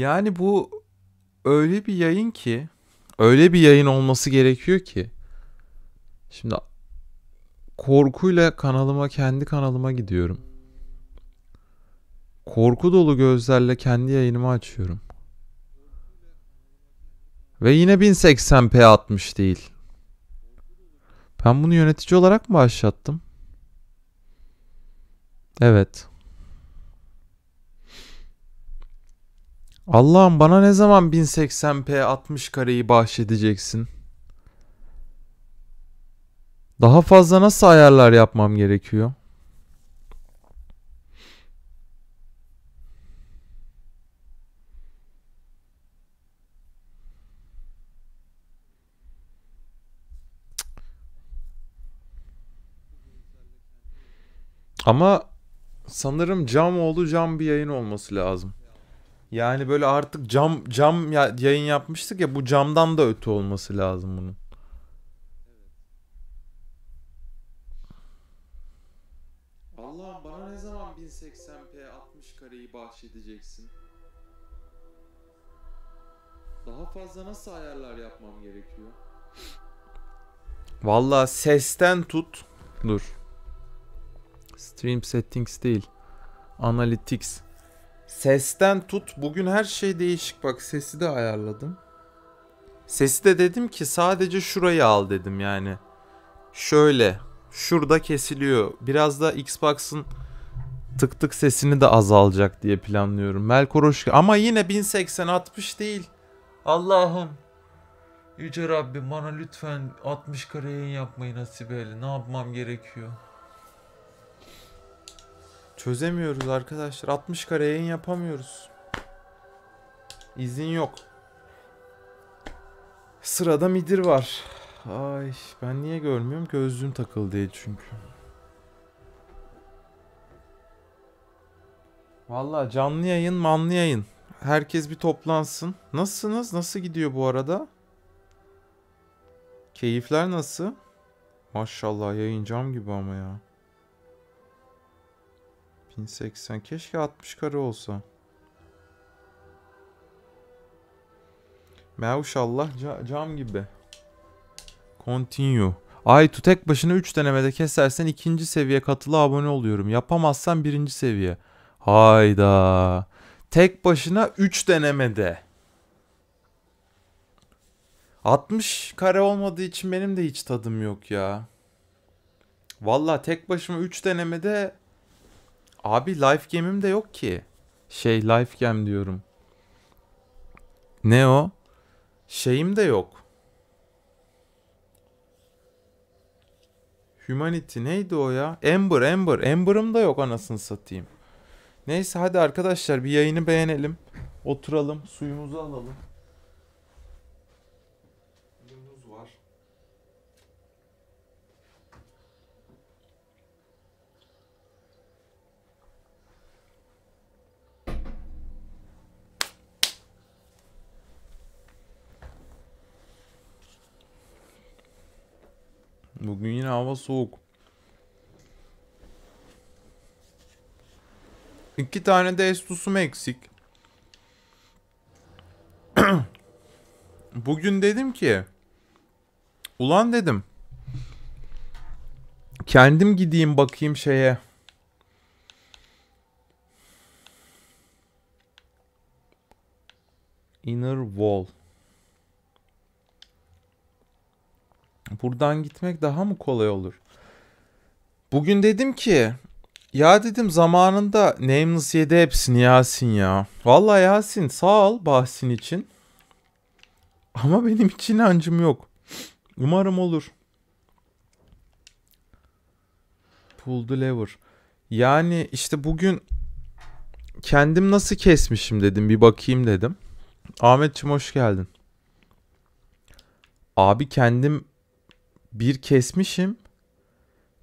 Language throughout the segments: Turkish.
Yani bu öyle bir yayın ki öyle bir yayın olması gerekiyor ki şimdi korkuyla kanalıma kendi kanalıma gidiyorum. Korku dolu gözlerle kendi yayınımı açıyorum. Ve yine 1080p 60 değil. Ben bunu yönetici olarak mı başlattım? Evet. Allah'ım bana ne zaman 1080p 60 kareyi bahşedeceksin? Daha fazla nasıl ayarlar yapmam gerekiyor? Ama sanırım cam oldu cam bir yayın olması lazım. Yani böyle artık cam cam ya, yayın yapmıştık ya bu camdan da öte olması lazım bunun. Allah'ım bana ne zaman 1080p 60 kareyi bahşedeceksin? Daha fazla nasıl ayarlar yapmam gerekiyor? Valla sesten tut. Dur. Stream settings değil. Analytics. Sesten tut. Bugün her şey değişik. Bak sesi de ayarladım. Sesi de dedim ki sadece şurayı al dedim yani. Şöyle. Şurada kesiliyor. Biraz da Xbox'ın tık tık sesini de azalacak diye planlıyorum. Melkor hoş ama yine 1080 60 değil. Allah'ım. Yüce Rabbim bana lütfen 60 kare yayın yapmayı nasip eyle. Ne yapmam gerekiyor? Çözemiyoruz arkadaşlar. 60 kare yayın yapamıyoruz. İzin yok. Sırada midir var. Ay ben niye görmüyorum ki özlüğüm takıl değil çünkü. Valla canlı yayın manlı yayın. Herkes bir toplansın. Nasılsınız? Nasıl gidiyor bu arada? Keyifler nasıl? Maşallah yayın gibi ama ya. 1080. Keşke 60 kare olsa. Mevşallah cam gibi. Continue. Ay tu tek başına 3 denemede kesersen ikinci seviye katılı abone oluyorum. Yapamazsan birinci seviye. Hayda. Tek başına 3 denemede. 60 kare olmadığı için benim de hiç tadım yok ya. Valla tek başıma 3 denemede Abi live gemim de yok ki. Şey live gem diyorum. Ne o? Şeyim de yok. Humanity neydi o ya? Ember, Ember. Ember'ım da yok anasını satayım. Neyse hadi arkadaşlar bir yayını beğenelim. Oturalım, suyumuzu alalım. Bugün yine hava soğuk. İki tane de Estus'um eksik. Bugün dedim ki ulan dedim kendim gideyim bakayım şeye. Inner wall. Buradan gitmek daha mı kolay olur? Bugün dedim ki ya dedim zamanında Nameless 7 hepsini Yasin ya. Valla Yasin sağ ol bahsin için. Ama benim hiç inancım yok. Umarım olur. Pull the lever. Yani işte bugün kendim nasıl kesmişim dedim bir bakayım dedim. Ahmetçim hoş geldin. Abi kendim bir kesmişim.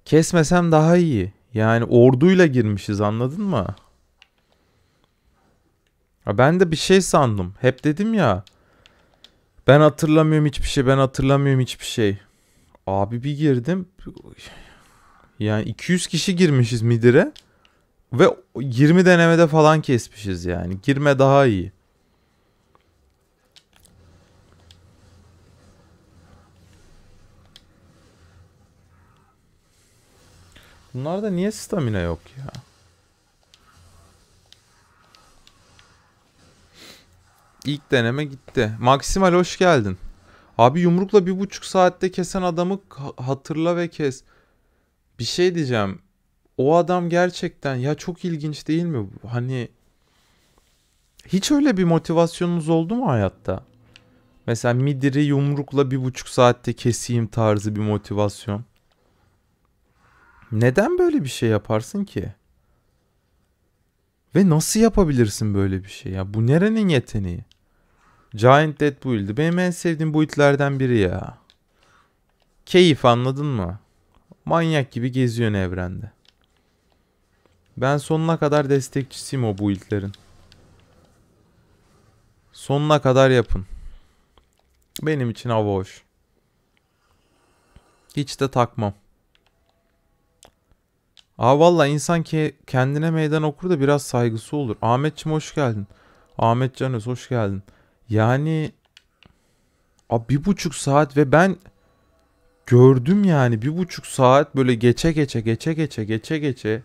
Kesmesem daha iyi. Yani orduyla girmişiz anladın mı? ben de bir şey sandım. Hep dedim ya. Ben hatırlamıyorum hiçbir şey. Ben hatırlamıyorum hiçbir şey. Abi bir girdim. Yani 200 kişi girmişiz Midir'e. Ve 20 denemede falan kesmişiz yani. Girme daha iyi. Bunlarda niye stamina yok ya? İlk deneme gitti. Maksimal hoş geldin. Abi yumrukla bir buçuk saatte kesen adamı hatırla ve kes. Bir şey diyeceğim. O adam gerçekten ya çok ilginç değil mi? Hani hiç öyle bir motivasyonunuz oldu mu hayatta? Mesela midiri yumrukla bir buçuk saatte keseyim tarzı bir motivasyon. Neden böyle bir şey yaparsın ki? Ve nasıl yapabilirsin böyle bir şey ya? Bu nerenin yeteneği? Giant Dead Build'i benim en sevdiğim build'lerden biri ya. Keyif anladın mı? Manyak gibi geziyorsun evrende. Ben sonuna kadar destekçisiyim o build'lerin. Sonuna kadar yapın. Benim için hava hoş. Hiç de takmam. Aa valla insan ke kendine meydan okur da biraz saygısı olur. Ahmetçim hoş geldin. Ahmet Canöz hoş geldin. Yani a, bir buçuk saat ve ben gördüm yani bir buçuk saat böyle geçe geçe geçe geçe geçe geçe.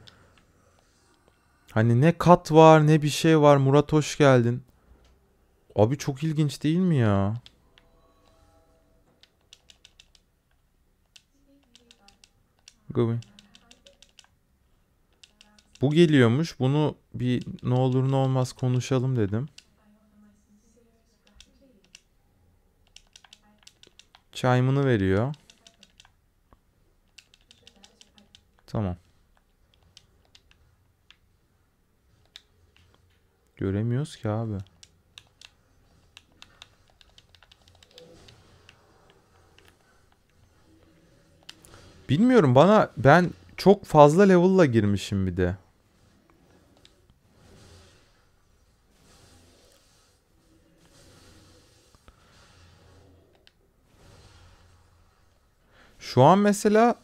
Hani ne kat var ne bir şey var. Murat hoş geldin. Abi çok ilginç değil mi ya? Gıvı. Bu geliyormuş. Bunu bir ne olur ne olmaz konuşalım dedim. Çaymını veriyor. Tamam. Göremiyoruz ki abi. Bilmiyorum bana ben çok fazla level'la girmişim bir de. Şu an mesela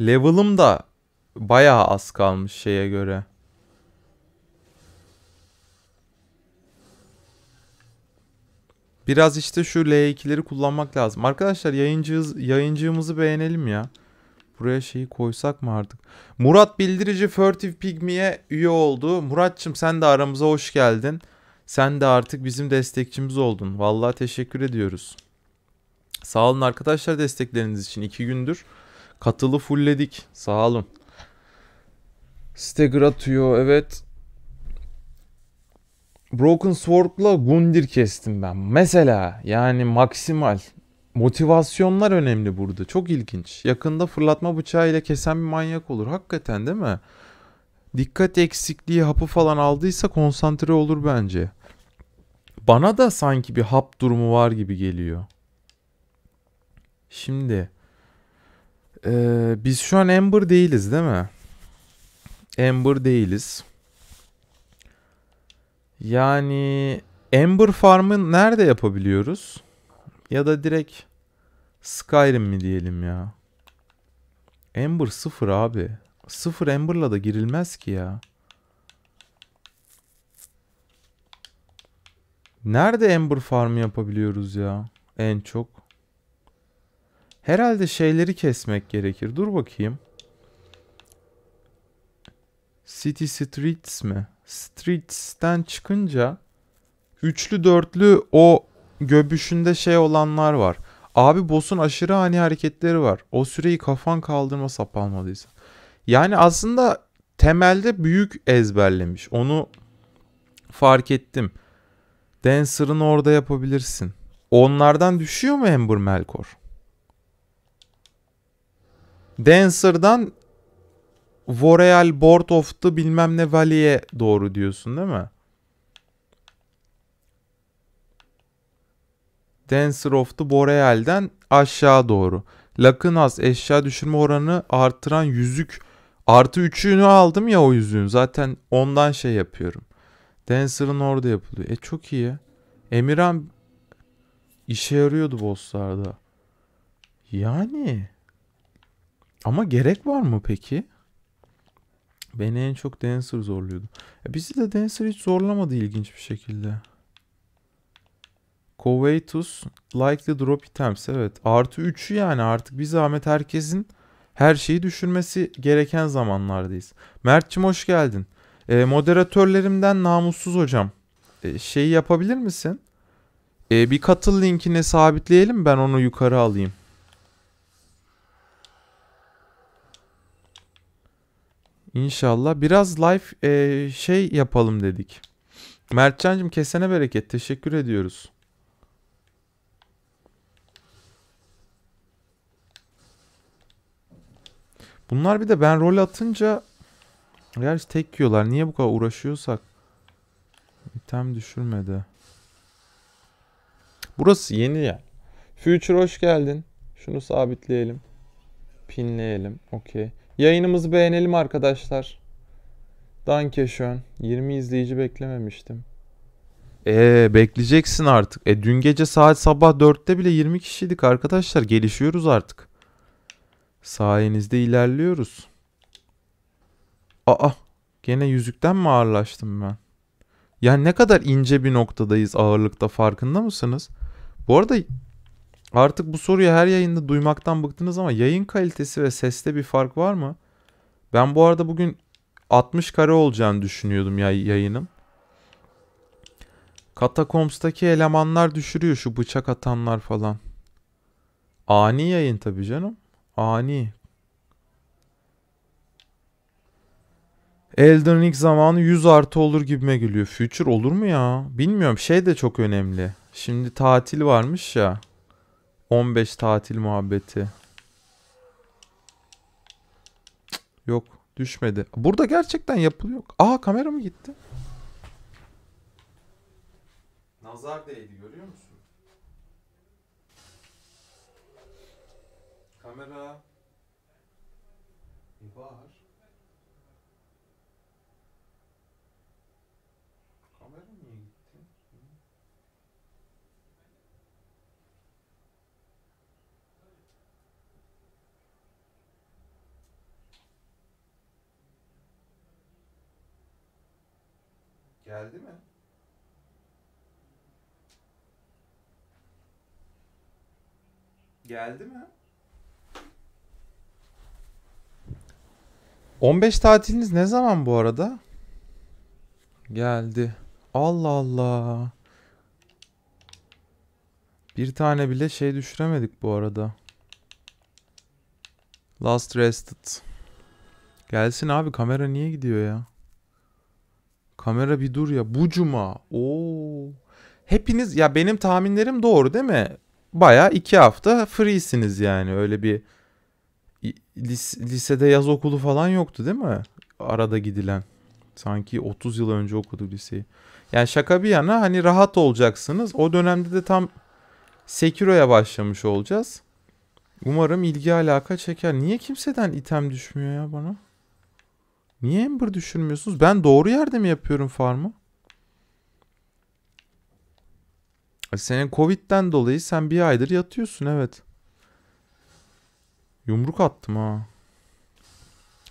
level'ım da bayağı az kalmış şeye göre. Biraz işte şu L2'leri kullanmak lazım. Arkadaşlar yayıncımız, yayıncımızı beğenelim ya. Buraya şeyi koysak mı artık? Murat Bildirici Furtive Pygmy'e üye oldu. Muratçım sen de aramıza hoş geldin. Sen de artık bizim destekçimiz oldun. Vallahi teşekkür ediyoruz. Sağ olun arkadaşlar destekleriniz için. iki gündür katılı fullledik. Sağ olun. Stagger atıyor evet. Broken Sword'la Gundir kestim ben. Mesela yani maksimal. Motivasyonlar önemli burada. Çok ilginç. Yakında fırlatma bıçağı ile kesen bir manyak olur. Hakikaten değil mi? Dikkat eksikliği hapı falan aldıysa konsantre olur bence bana da sanki bir hap durumu var gibi geliyor. Şimdi ee, biz şu an Ember değiliz değil mi? Ember değiliz. Yani Ember Farm'ı nerede yapabiliyoruz? Ya da direkt Skyrim mi diyelim ya? Ember sıfır abi. Sıfır Ember'la da girilmez ki ya. Nerede Ember Farm yapabiliyoruz ya? En çok. Herhalde şeyleri kesmek gerekir. Dur bakayım. City Streets mi? Streets'ten çıkınca üçlü dörtlü o göbüşünde şey olanlar var. Abi boss'un aşırı ani hareketleri var. O süreyi kafan kaldırma sapanmalıysa. Yani aslında temelde büyük ezberlemiş. Onu fark ettim. Dancer'ını orada yapabilirsin. Onlardan düşüyor mu Ember Melkor? Dancer'dan Voreal Board of the bilmem ne Valley'e doğru diyorsun değil mi? Dancer of the Boreal'den aşağı doğru. Lakınas eşya düşürme oranı artıran yüzük. Artı üçünü aldım ya o yüzüğün. Zaten ondan şey yapıyorum. Dancer'ın orada yapılıyor. E çok iyi. Emirhan işe yarıyordu bosslarda. Yani. Ama gerek var mı peki? Beni en çok Dancer zorluyordu. E bizi de Dancer hiç zorlamadı ilginç bir şekilde. Covetus likely drop items evet. Artı 3'ü yani artık bir zahmet herkesin her şeyi düşürmesi gereken zamanlardayız. Mert'cim hoş geldin. E, moderatörlerimden namussuz hocam. E, şeyi yapabilir misin? E, bir katıl linkini sabitleyelim ben onu yukarı alayım. İnşallah. Biraz live e, şey yapalım dedik. Mertcan'cığım kesene bereket. Teşekkür ediyoruz. Bunlar bir de ben rol atınca Gerçi tek yiyorlar. Niye bu kadar uğraşıyorsak? İtem düşürmedi. Burası yeni ya. Future hoş geldin. Şunu sabitleyelim. Pinleyelim. Okey. Yayınımızı beğenelim arkadaşlar. Dankeşön. 20 izleyici beklememiştim. Eee bekleyeceksin artık. E dün gece saat sabah 4'te bile 20 kişiydik arkadaşlar. Gelişiyoruz artık. Sayenizde ilerliyoruz. Aa gene yüzükten mi ağırlaştım ben? Yani ne kadar ince bir noktadayız ağırlıkta farkında mısınız? Bu arada artık bu soruyu her yayında duymaktan bıktınız ama yayın kalitesi ve seste bir fark var mı? Ben bu arada bugün 60 kare olacağını düşünüyordum ya yayınım. Katakombs'taki elemanlar düşürüyor şu bıçak atanlar falan. Ani yayın tabii canım. Ani. Elden Ring zamanı 100 artı olur gibime geliyor. Future olur mu ya? Bilmiyorum. Şey de çok önemli. Şimdi tatil varmış ya. 15 tatil muhabbeti. yok. Düşmedi. Burada gerçekten yapılıyor. Aa kamera mı gitti? Nazar değdi görüyor musun? Kamera. Bir Geldi mi? Geldi mi? 15 tatiliniz ne zaman bu arada? Geldi. Allah Allah. Bir tane bile şey düşüremedik bu arada. Last Rested. Gelsin abi kamera niye gidiyor ya? Kamera bir dur ya. Bu cuma. Oo. Hepiniz ya benim tahminlerim doğru değil mi? Baya iki hafta freesiniz yani. Öyle bir lis, lisede yaz okulu falan yoktu değil mi? Arada gidilen. Sanki 30 yıl önce okudu liseyi. Yani şaka bir yana hani rahat olacaksınız. O dönemde de tam Sekiro'ya başlamış olacağız. Umarım ilgi alaka çeker. Niye kimseden item düşmüyor ya bana? Niye Ember düşürmüyorsunuz? Ben doğru yerde mi yapıyorum farmı? Senin Covid'den dolayı sen bir aydır yatıyorsun evet. Yumruk attım ha.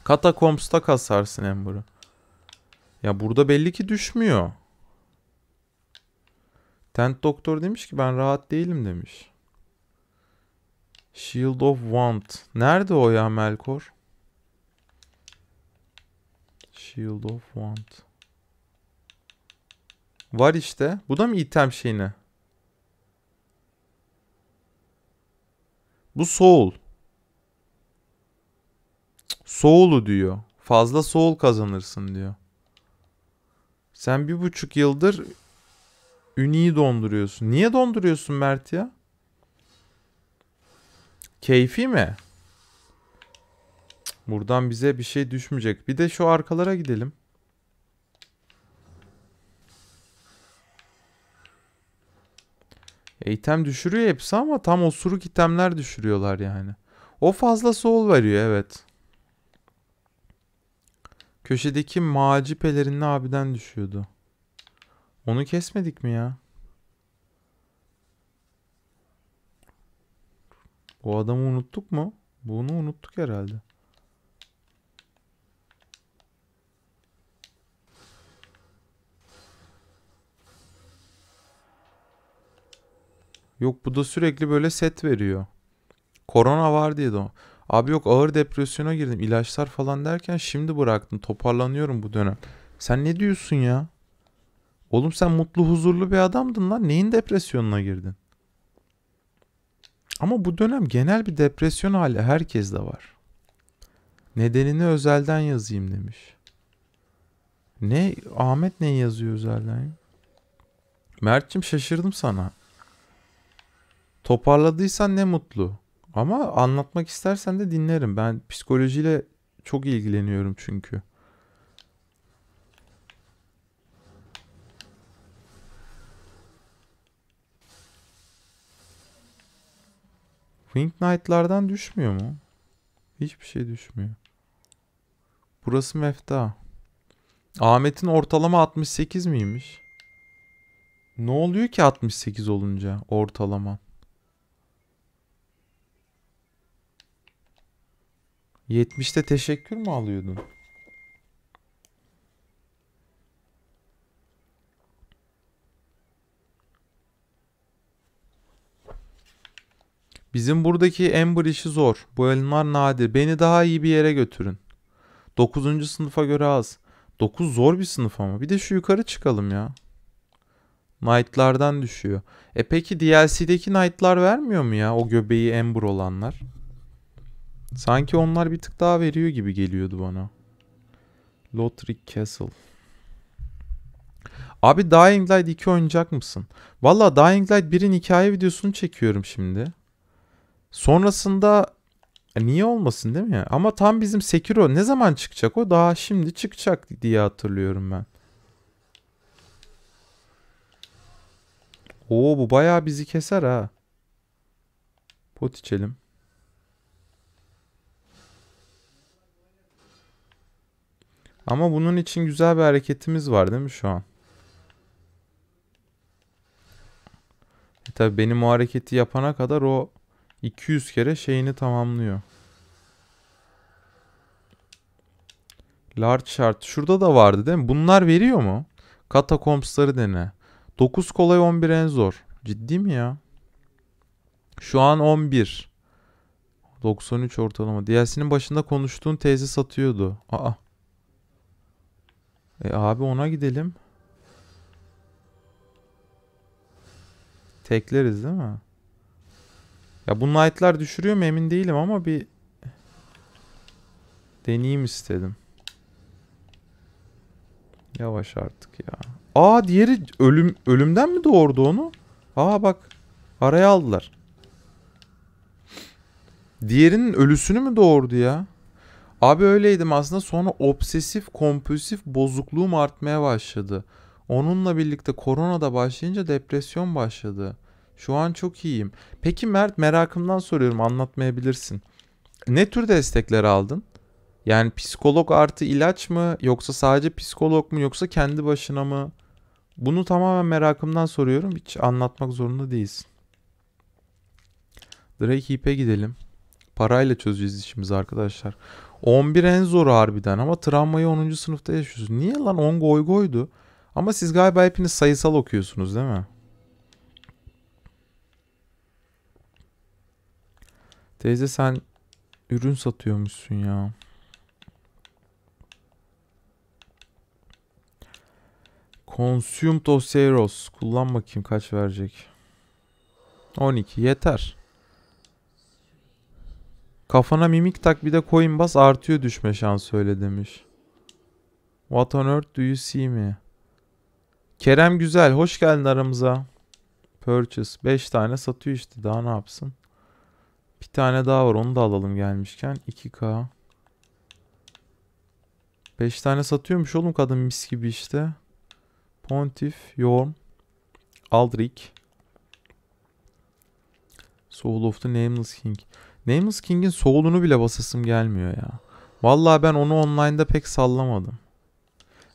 Katakombs'ta kasarsın Ember'ı. Ya burada belli ki düşmüyor. Tent doktor demiş ki ben rahat değilim demiş. Shield of Want. Nerede o ya Melkor? Shield of Wand. Var işte. Bu da mı item şeyine? Bu soul. Soul'u diyor. Fazla soul kazanırsın diyor. Sen bir buçuk yıldır Üni'yi donduruyorsun. Niye donduruyorsun Mert ya? Keyfi mi? Buradan bize bir şey düşmeyecek. Bir de şu arkalara gidelim. Eğitim düşürüyor hepsi ama tam osuruk itemler düşürüyorlar yani. O fazla sol veriyor evet. Köşedeki maci pelerinli abiden düşüyordu. Onu kesmedik mi ya? O adamı unuttuk mu? Bunu unuttuk herhalde. Yok bu da sürekli böyle set veriyor. Korona var diye de Abi yok ağır depresyona girdim ilaçlar falan derken şimdi bıraktım toparlanıyorum bu dönem. Sen ne diyorsun ya? Oğlum sen mutlu huzurlu bir adamdın lan neyin depresyonuna girdin? Ama bu dönem genel bir depresyon hali herkes de var. Nedenini özelden yazayım demiş. Ne Ahmet ne yazıyor özelden? Mert'cim şaşırdım sana. Toparladıysan ne mutlu. Ama anlatmak istersen de dinlerim. Ben psikolojiyle çok ilgileniyorum çünkü. Wing Knight'lardan düşmüyor mu? Hiçbir şey düşmüyor. Burası mefta. Ahmet'in ortalama 68 miymiş? Ne oluyor ki 68 olunca ortalaman? 70'te teşekkür mü alıyordun? Bizim buradaki Ember işi zor. Bu elmalar nadir. Beni daha iyi bir yere götürün. 9. sınıfa göre az. 9 zor bir sınıf ama. Bir de şu yukarı çıkalım ya. Knight'lardan düşüyor. E peki DLC'deki Knight'lar vermiyor mu ya o göbeği Ember olanlar? Sanki onlar bir tık daha veriyor gibi geliyordu bana. Lotric Castle. Abi Dying Light 2 oynayacak mısın? Valla Dying Light 1'in hikaye videosunu çekiyorum şimdi. Sonrasında e, niye olmasın değil mi? Ama tam bizim Sekiro ne zaman çıkacak o? Daha şimdi çıkacak diye hatırlıyorum ben. Oo bu bayağı bizi keser ha. Pot içelim. Ama bunun için güzel bir hareketimiz var değil mi şu an? E tabi benim o hareketi yapana kadar o 200 kere şeyini tamamlıyor. Large chart. Şurada da vardı değil mi? Bunlar veriyor mu? Catacombs'ları dene. 9 kolay 11 en zor. Ciddi mi ya? Şu an 11. 93 ortalama. DLC'nin başında konuştuğun teyze satıyordu. Aa. E abi ona gidelim. Tekleriz değil mi? Ya bu knight'lar düşürüyor mu emin değilim ama bir deneyeyim istedim. Yavaş artık ya. Aa diğeri ölüm ölümden mi doğurdu onu? Aa bak araya aldılar. Diğerinin ölüsünü mü doğurdu ya? Abi öyleydim aslında sonra obsesif kompulsif bozukluğum artmaya başladı. Onunla birlikte korona da başlayınca depresyon başladı. Şu an çok iyiyim. Peki Mert merakımdan soruyorum anlatmayabilirsin. Ne tür destekler aldın? Yani psikolog artı ilaç mı yoksa sadece psikolog mu yoksa kendi başına mı? Bunu tamamen merakımdan soruyorum. Hiç anlatmak zorunda değilsin. Drake Heap'e gidelim. Parayla çözeceğiz işimizi arkadaşlar. 11 en zoru harbiden ama travmayı 10. sınıfta yaşıyorsun. Niye lan 10 goy goydu? Ama siz galiba hepiniz sayısal okuyorsunuz değil mi? Teyze sen ürün satıyormuşsun ya. Consumed Osiris. Kullan bakayım kaç verecek. 12 yeter. Kafana mimik tak bir de coin bas artıyor düşme şansı öyle demiş. What on earth do you see me? Kerem Güzel hoş geldin aramıza. Purchase 5 tane satıyor işte daha ne yapsın. Bir tane daha var onu da alalım gelmişken. 2K. 5 tane satıyormuş oğlum kadın mis gibi işte. Pontiff Yorm, Aldrich. Soul of the Nameless King. Nameless King'in soğulunu bile basasım gelmiyor ya. Vallahi ben onu online'da pek sallamadım.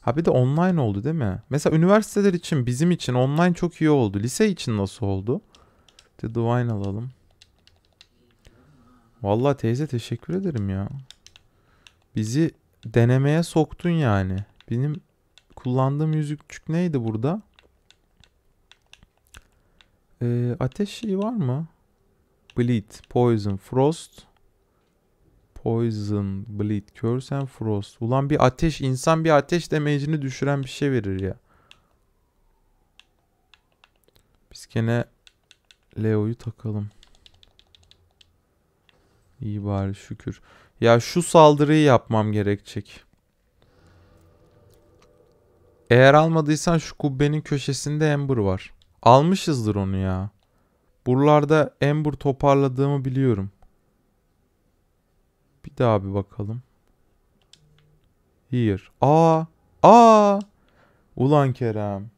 Ha bir de online oldu değil mi? Mesela üniversiteler için bizim için online çok iyi oldu. Lise için nasıl oldu? The Divine alalım. Vallahi teyze teşekkür ederim ya. Bizi denemeye soktun yani. Benim kullandığım yüzükçük neydi burada? Ee, ateş şeyi var mı? Bleed, Poison, Frost. Poison, Bleed, Curse and Frost. Ulan bir ateş, insan bir ateş damage'ini düşüren bir şey verir ya. Biz gene Leo'yu takalım. İyi bari şükür. Ya şu saldırıyı yapmam gerekecek. Eğer almadıysan şu kubbenin köşesinde Ember var. Almışızdır onu ya. Buralarda Ember toparladığımı biliyorum. Bir daha bir bakalım. Here. Aa! Aa! Ulan Kerem.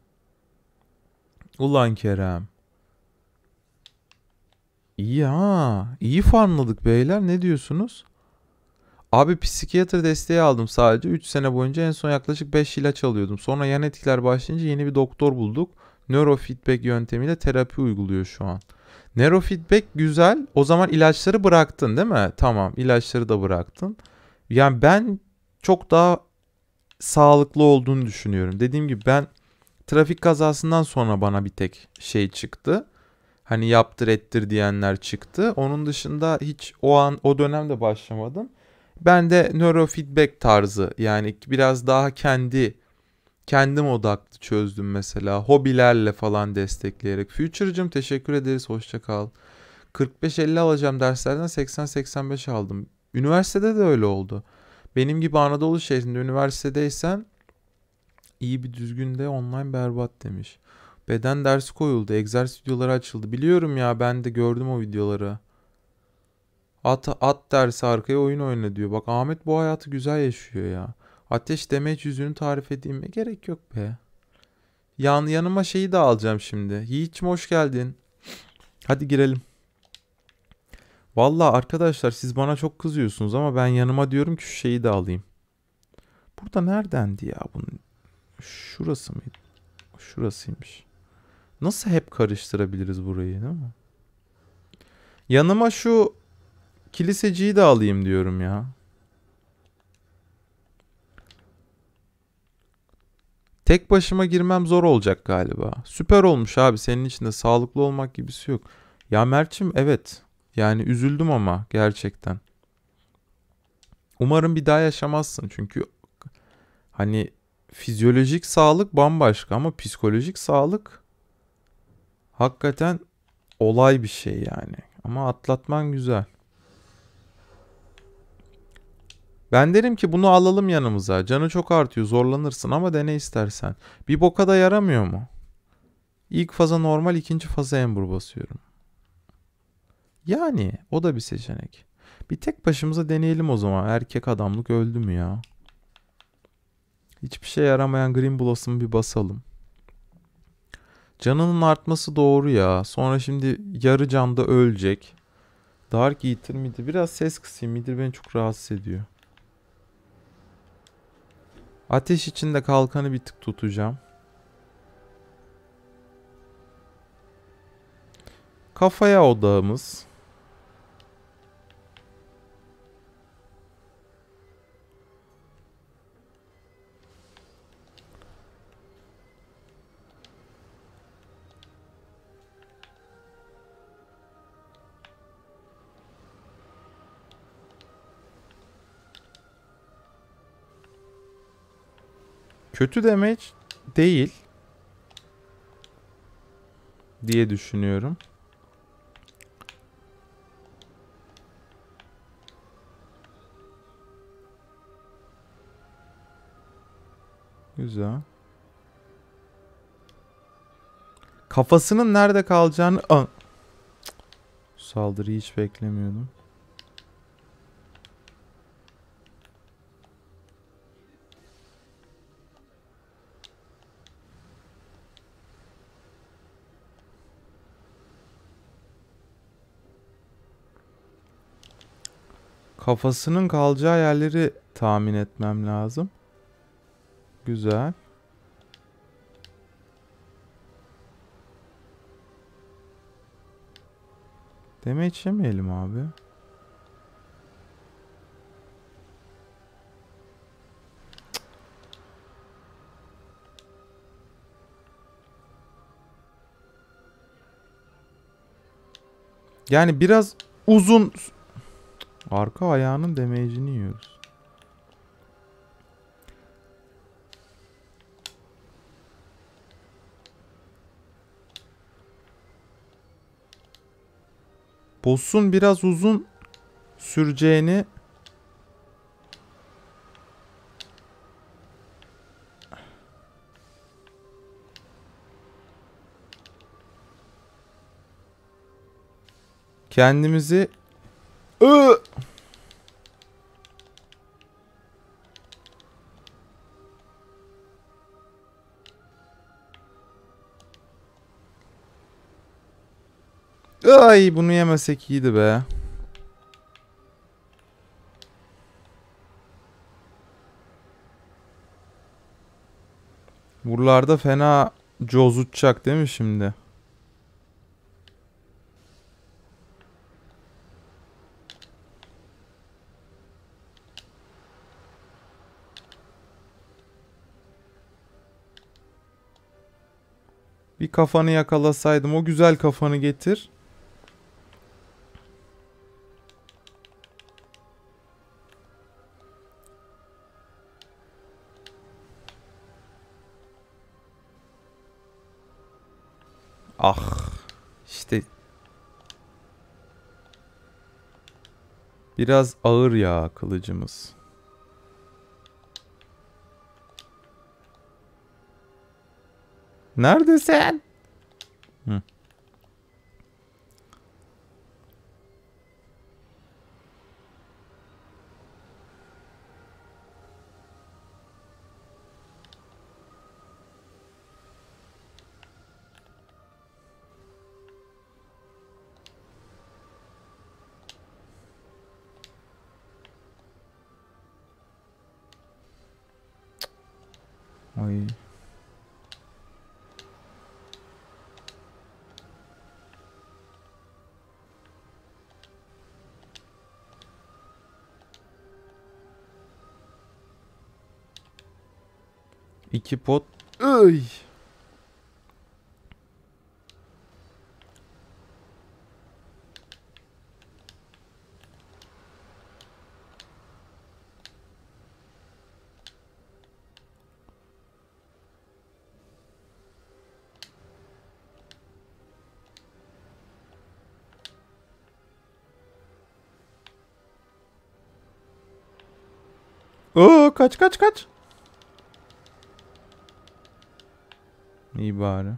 Ulan Kerem. İyi ha. İyi farmladık beyler. Ne diyorsunuz? Abi psikiyatr desteği aldım sadece. 3 sene boyunca en son yaklaşık 5 ilaç alıyordum. Sonra yan etkiler başlayınca yeni bir doktor bulduk. Nörofeedback yöntemiyle terapi uyguluyor şu an. Nörofeedback güzel. O zaman ilaçları bıraktın değil mi? Tamam ilaçları da bıraktın. Yani ben çok daha sağlıklı olduğunu düşünüyorum. Dediğim gibi ben trafik kazasından sonra bana bir tek şey çıktı. Hani yaptır ettir diyenler çıktı. Onun dışında hiç o an o dönemde başlamadım. Ben de nörofeedback tarzı yani biraz daha kendi kendim odaklı çözdüm mesela. Hobilerle falan destekleyerek. Future'cım teşekkür ederiz. Hoşça kal. 45-50 alacağım derslerden 80-85 aldım. Üniversitede de öyle oldu. Benim gibi Anadolu şehrinde üniversitedeysen iyi bir düzgün de online berbat demiş. Beden dersi koyuldu. Egzersiz videoları açıldı. Biliyorum ya ben de gördüm o videoları. At, at dersi arkaya oyun oyna diyor. Bak Ahmet bu hayatı güzel yaşıyor ya. Ateş damage yüzünü tarif edeyim mi? Gerek yok be. Yan, yanıma şeyi de alacağım şimdi. Yiğit'cim hoş geldin. Hadi girelim. Valla arkadaşlar siz bana çok kızıyorsunuz ama ben yanıma diyorum ki şu şeyi de alayım. Burada neredendi ya bunun? Şurası mıydı? Şurasıymış. Nasıl hep karıştırabiliriz burayı değil mi? Yanıma şu kiliseciyi de alayım diyorum ya. Tek başıma girmem zor olacak galiba. Süper olmuş abi senin için de sağlıklı olmak gibisi şey yok. Ya Mert'cim evet. Yani üzüldüm ama gerçekten. Umarım bir daha yaşamazsın çünkü hani fizyolojik sağlık bambaşka ama psikolojik sağlık hakikaten olay bir şey yani. Ama atlatman güzel. Ben derim ki bunu alalım yanımıza. Canı çok artıyor zorlanırsın ama dene istersen. Bir boka da yaramıyor mu? İlk faza normal ikinci faza embur basıyorum. Yani o da bir seçenek. Bir tek başımıza deneyelim o zaman. Erkek adamlık öldü mü ya? Hiçbir şey yaramayan Green Blossom'ı bir basalım. Canının artması doğru ya. Sonra şimdi yarı canda ölecek. Dark Eater midi? Biraz ses kısayım. Midir beni çok rahatsız ediyor. Ateş içinde kalkanı bir tık tutacağım. Kafaya odağımız. Kötü demek değil. Diye düşünüyorum. Güzel. Kafasının nerede kalacağını... Aa. Saldırıyı hiç beklemiyordum. Kafasının kalacağı yerleri tahmin etmem lazım. Güzel. Deme içemeyelim abi. Yani biraz uzun Arka ayağının damage'ini yiyoruz. Boss'un biraz uzun süreceğini kendimizi Ay bunu yemesek iyiydi be. Buralarda fena cozutacak değil mi şimdi? Bir kafanı yakalasaydım. O güzel kafanı getir. Ah. işte Biraz ağır ya kılıcımız. Nerede sen? Hı. Ay. 2 pot. Ay. Oo kaç kaç kaç. E bora.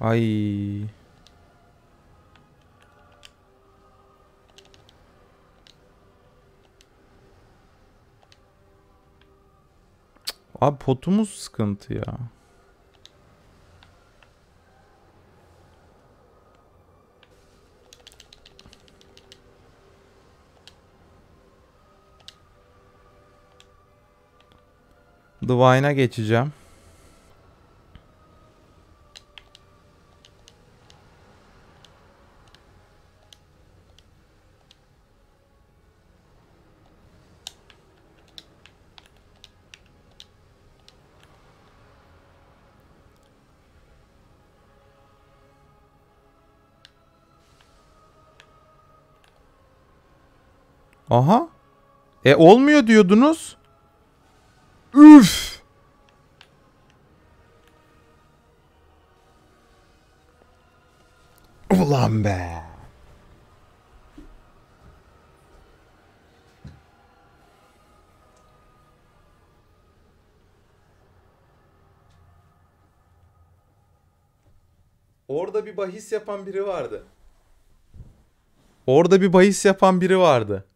Aí. Abi potumuz sıkıntı ya. Divine'a geçeceğim. Aha. E olmuyor diyordunuz. Üf. Ulan be. Orada bir bahis yapan biri vardı. Orada bir bahis yapan biri vardı.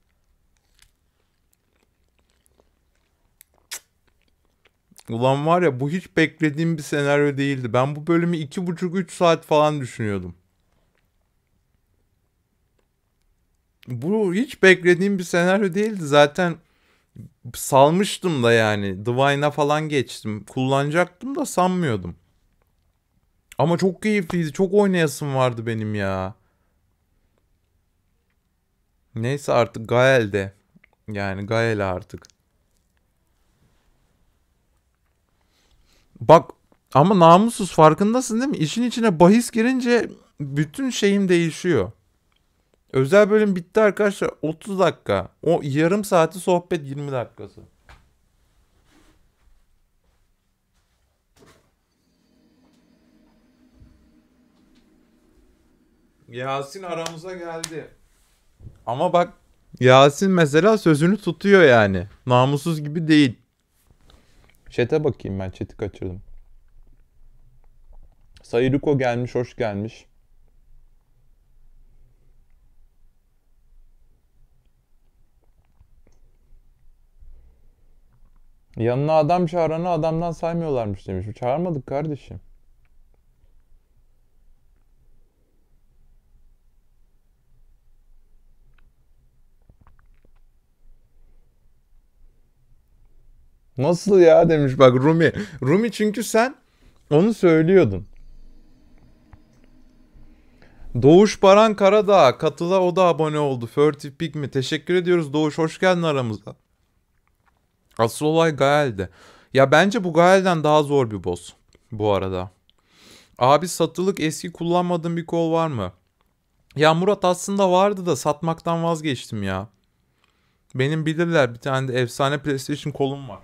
Ulan var ya bu hiç beklediğim bir senaryo değildi. Ben bu bölümü iki buçuk üç saat falan düşünüyordum. Bu hiç beklediğim bir senaryo değildi. Zaten salmıştım da yani. Divine'a falan geçtim. Kullanacaktım da sanmıyordum. Ama çok keyifliydi. Çok oynayasım vardı benim ya. Neyse artık Gael'de. Yani Gael artık. Bak ama namussuz farkındasın değil mi? İşin içine bahis girince bütün şeyim değişiyor. Özel bölüm bitti arkadaşlar. 30 dakika. O yarım saati sohbet 20 dakikası. Yasin aramıza geldi. Ama bak Yasin mesela sözünü tutuyor yani. Namussuz gibi değil. Çete bakayım ben çeti kaçırdım. Sayıruko gelmiş, hoş gelmiş. Yanına adam çağıranı adamdan saymıyorlarmış demiş. Çağırmadık kardeşim. Nasıl ya demiş bak Rumi. Rumi çünkü sen onu söylüyordun. Doğuş Baran Karadağ katıla o da abone oldu. Furtive Pig mi? Teşekkür ediyoruz Doğuş hoş geldin aramıza. Asıl olay Gael'de. Ya bence bu Gael'den daha zor bir boss bu arada. Abi satılık eski kullanmadığım bir kol var mı? Ya Murat aslında vardı da satmaktan vazgeçtim ya. Benim bilirler bir tane de efsane PlayStation kolum var.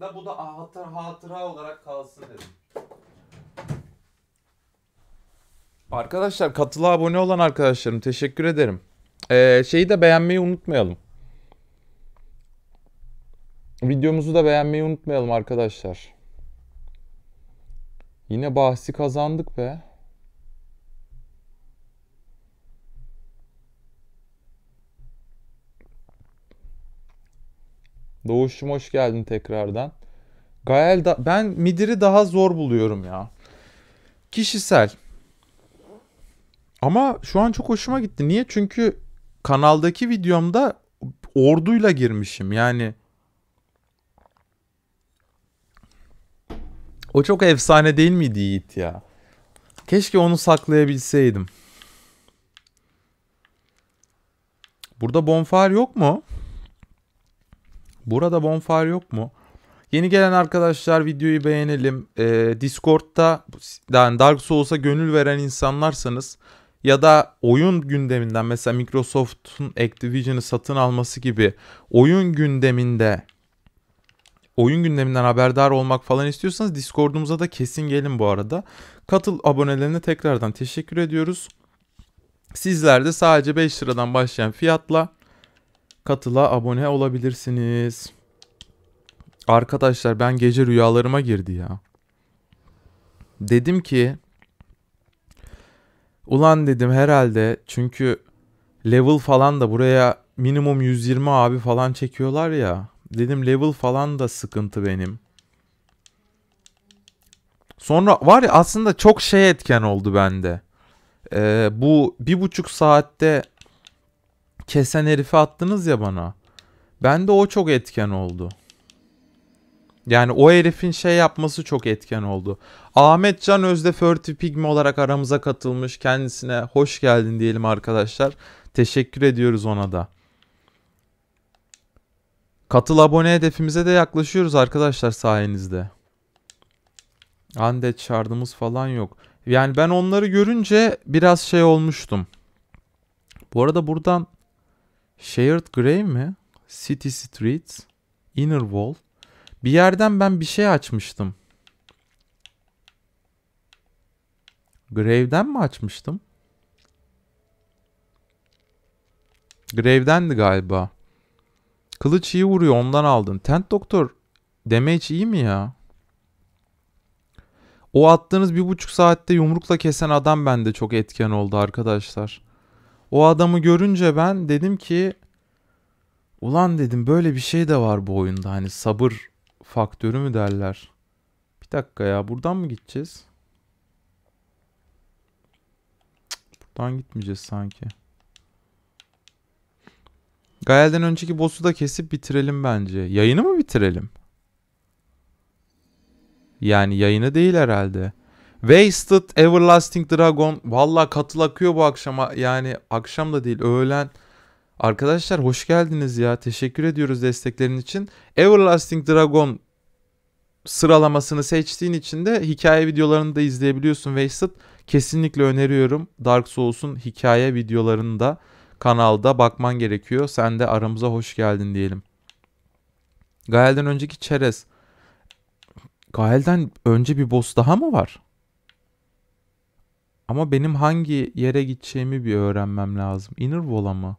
da bu da hatır, hatıra olarak kalsın dedim. Arkadaşlar katıla abone olan arkadaşlarım teşekkür ederim. Ee, şeyi de beğenmeyi unutmayalım. Videomuzu da beğenmeyi unutmayalım arkadaşlar. Yine bahsi kazandık be. Doğuş'um hoş geldin tekrardan. Gael da ben Midir'i daha zor buluyorum ya. Kişisel. Ama şu an çok hoşuma gitti. Niye? Çünkü kanaldaki videomda orduyla girmişim. Yani O çok efsane değil miydi Yiğit ya? Keşke onu saklayabilseydim. Burada bonfar yok mu? Burada bonfire yok mu? Yeni gelen arkadaşlar videoyu beğenelim. Ee, Discord'da yani Dark Souls'a gönül veren insanlarsanız ya da oyun gündeminden mesela Microsoft'un Activision'ı satın alması gibi oyun gündeminde oyun gündeminden haberdar olmak falan istiyorsanız Discord'umuza da kesin gelin bu arada. Katıl abonelerine tekrardan teşekkür ediyoruz. Sizler de sadece 5 liradan başlayan fiyatla katıla abone olabilirsiniz. Arkadaşlar ben gece rüyalarıma girdi ya. Dedim ki ulan dedim herhalde çünkü level falan da buraya minimum 120 abi falan çekiyorlar ya. Dedim level falan da sıkıntı benim. Sonra var ya aslında çok şey etken oldu bende. Ee, bu bir buçuk saatte kesen herifi attınız ya bana. Ben de o çok etken oldu. Yani o herifin şey yapması çok etken oldu. Ahmet Can Özde Furtive Pigmi olarak aramıza katılmış. Kendisine hoş geldin diyelim arkadaşlar. Teşekkür ediyoruz ona da. Katıl abone hedefimize de yaklaşıyoruz arkadaşlar sayenizde. Andet şardımız falan yok. Yani ben onları görünce biraz şey olmuştum. Bu arada buradan Shared Grave mi? City Streets, Inner Wall. Bir yerden ben bir şey açmıştım. Grave'den mi açmıştım? Grave'dendi galiba. Kılıç iyi vuruyor ondan aldın. Tent Doktor damage iyi mi ya? O attığınız bir buçuk saatte yumrukla kesen adam bende çok etken oldu arkadaşlar. O adamı görünce ben dedim ki ulan dedim böyle bir şey de var bu oyunda hani sabır faktörü mü derler. Bir dakika ya buradan mı gideceğiz? Buradan gitmeyeceğiz sanki. Gayel'den önceki boss'u da kesip bitirelim bence. Yayını mı bitirelim? Yani yayını değil herhalde. Wasted Everlasting Dragon. Valla katıl akıyor bu akşama. Yani akşam da değil öğlen. Arkadaşlar hoş geldiniz ya. Teşekkür ediyoruz desteklerin için. Everlasting Dragon sıralamasını seçtiğin için de hikaye videolarını da izleyebiliyorsun Wasted. Kesinlikle öneriyorum. Dark Souls'un hikaye videolarını da kanalda bakman gerekiyor. Sen de aramıza hoş geldin diyelim. Gael'den önceki Çerez. Gael'den önce bir boss daha mı var? Ama benim hangi yere gideceğimi bir öğrenmem lazım. Inner Wall'a mı?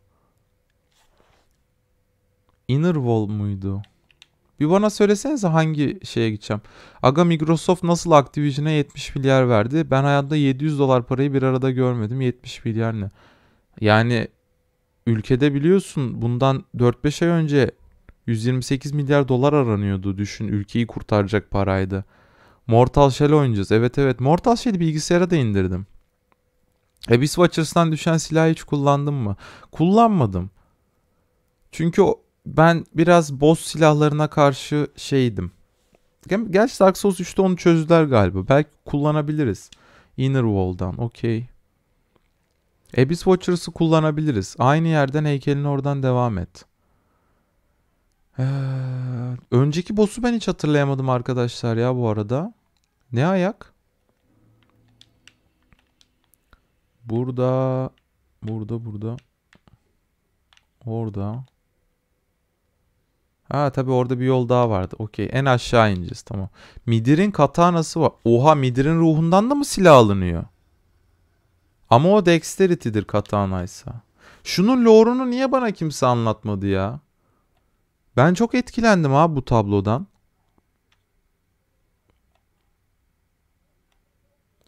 Inner Wall muydu? Bir bana söylesenize hangi şeye gideceğim. Aga Microsoft nasıl Activision'a 70 milyar verdi? Ben hayatta 700 dolar parayı bir arada görmedim. 70 milyar ne? Yani ülkede biliyorsun bundan 4-5 ay önce 128 milyar dolar aranıyordu. Düşün ülkeyi kurtaracak paraydı. Mortal Shell oynayacağız. Evet evet Mortal Shell'i bilgisayara da indirdim. E Watchers'dan düşen silahı hiç kullandım mı? Kullanmadım. Çünkü ben biraz boss silahlarına karşı şeydim. Gerçi Dark Souls 3'te onu çözdüler galiba. Belki kullanabiliriz. Inner Wall'dan. Okey. Abyss Watchers'ı kullanabiliriz. Aynı yerden heykelini oradan devam et. Ee, önceki boss'u ben hiç hatırlayamadım arkadaşlar ya bu arada. Ne ayak? Burada, burada, burada. Orada. Ha tabi orada bir yol daha vardı. Okey en aşağı ineceğiz tamam. Midir'in katanası var. Oha Midir'in ruhundan da mı silah alınıyor? Ama o dexterity'dir katanaysa. Şunun lore'unu niye bana kimse anlatmadı ya? Ben çok etkilendim abi bu tablodan.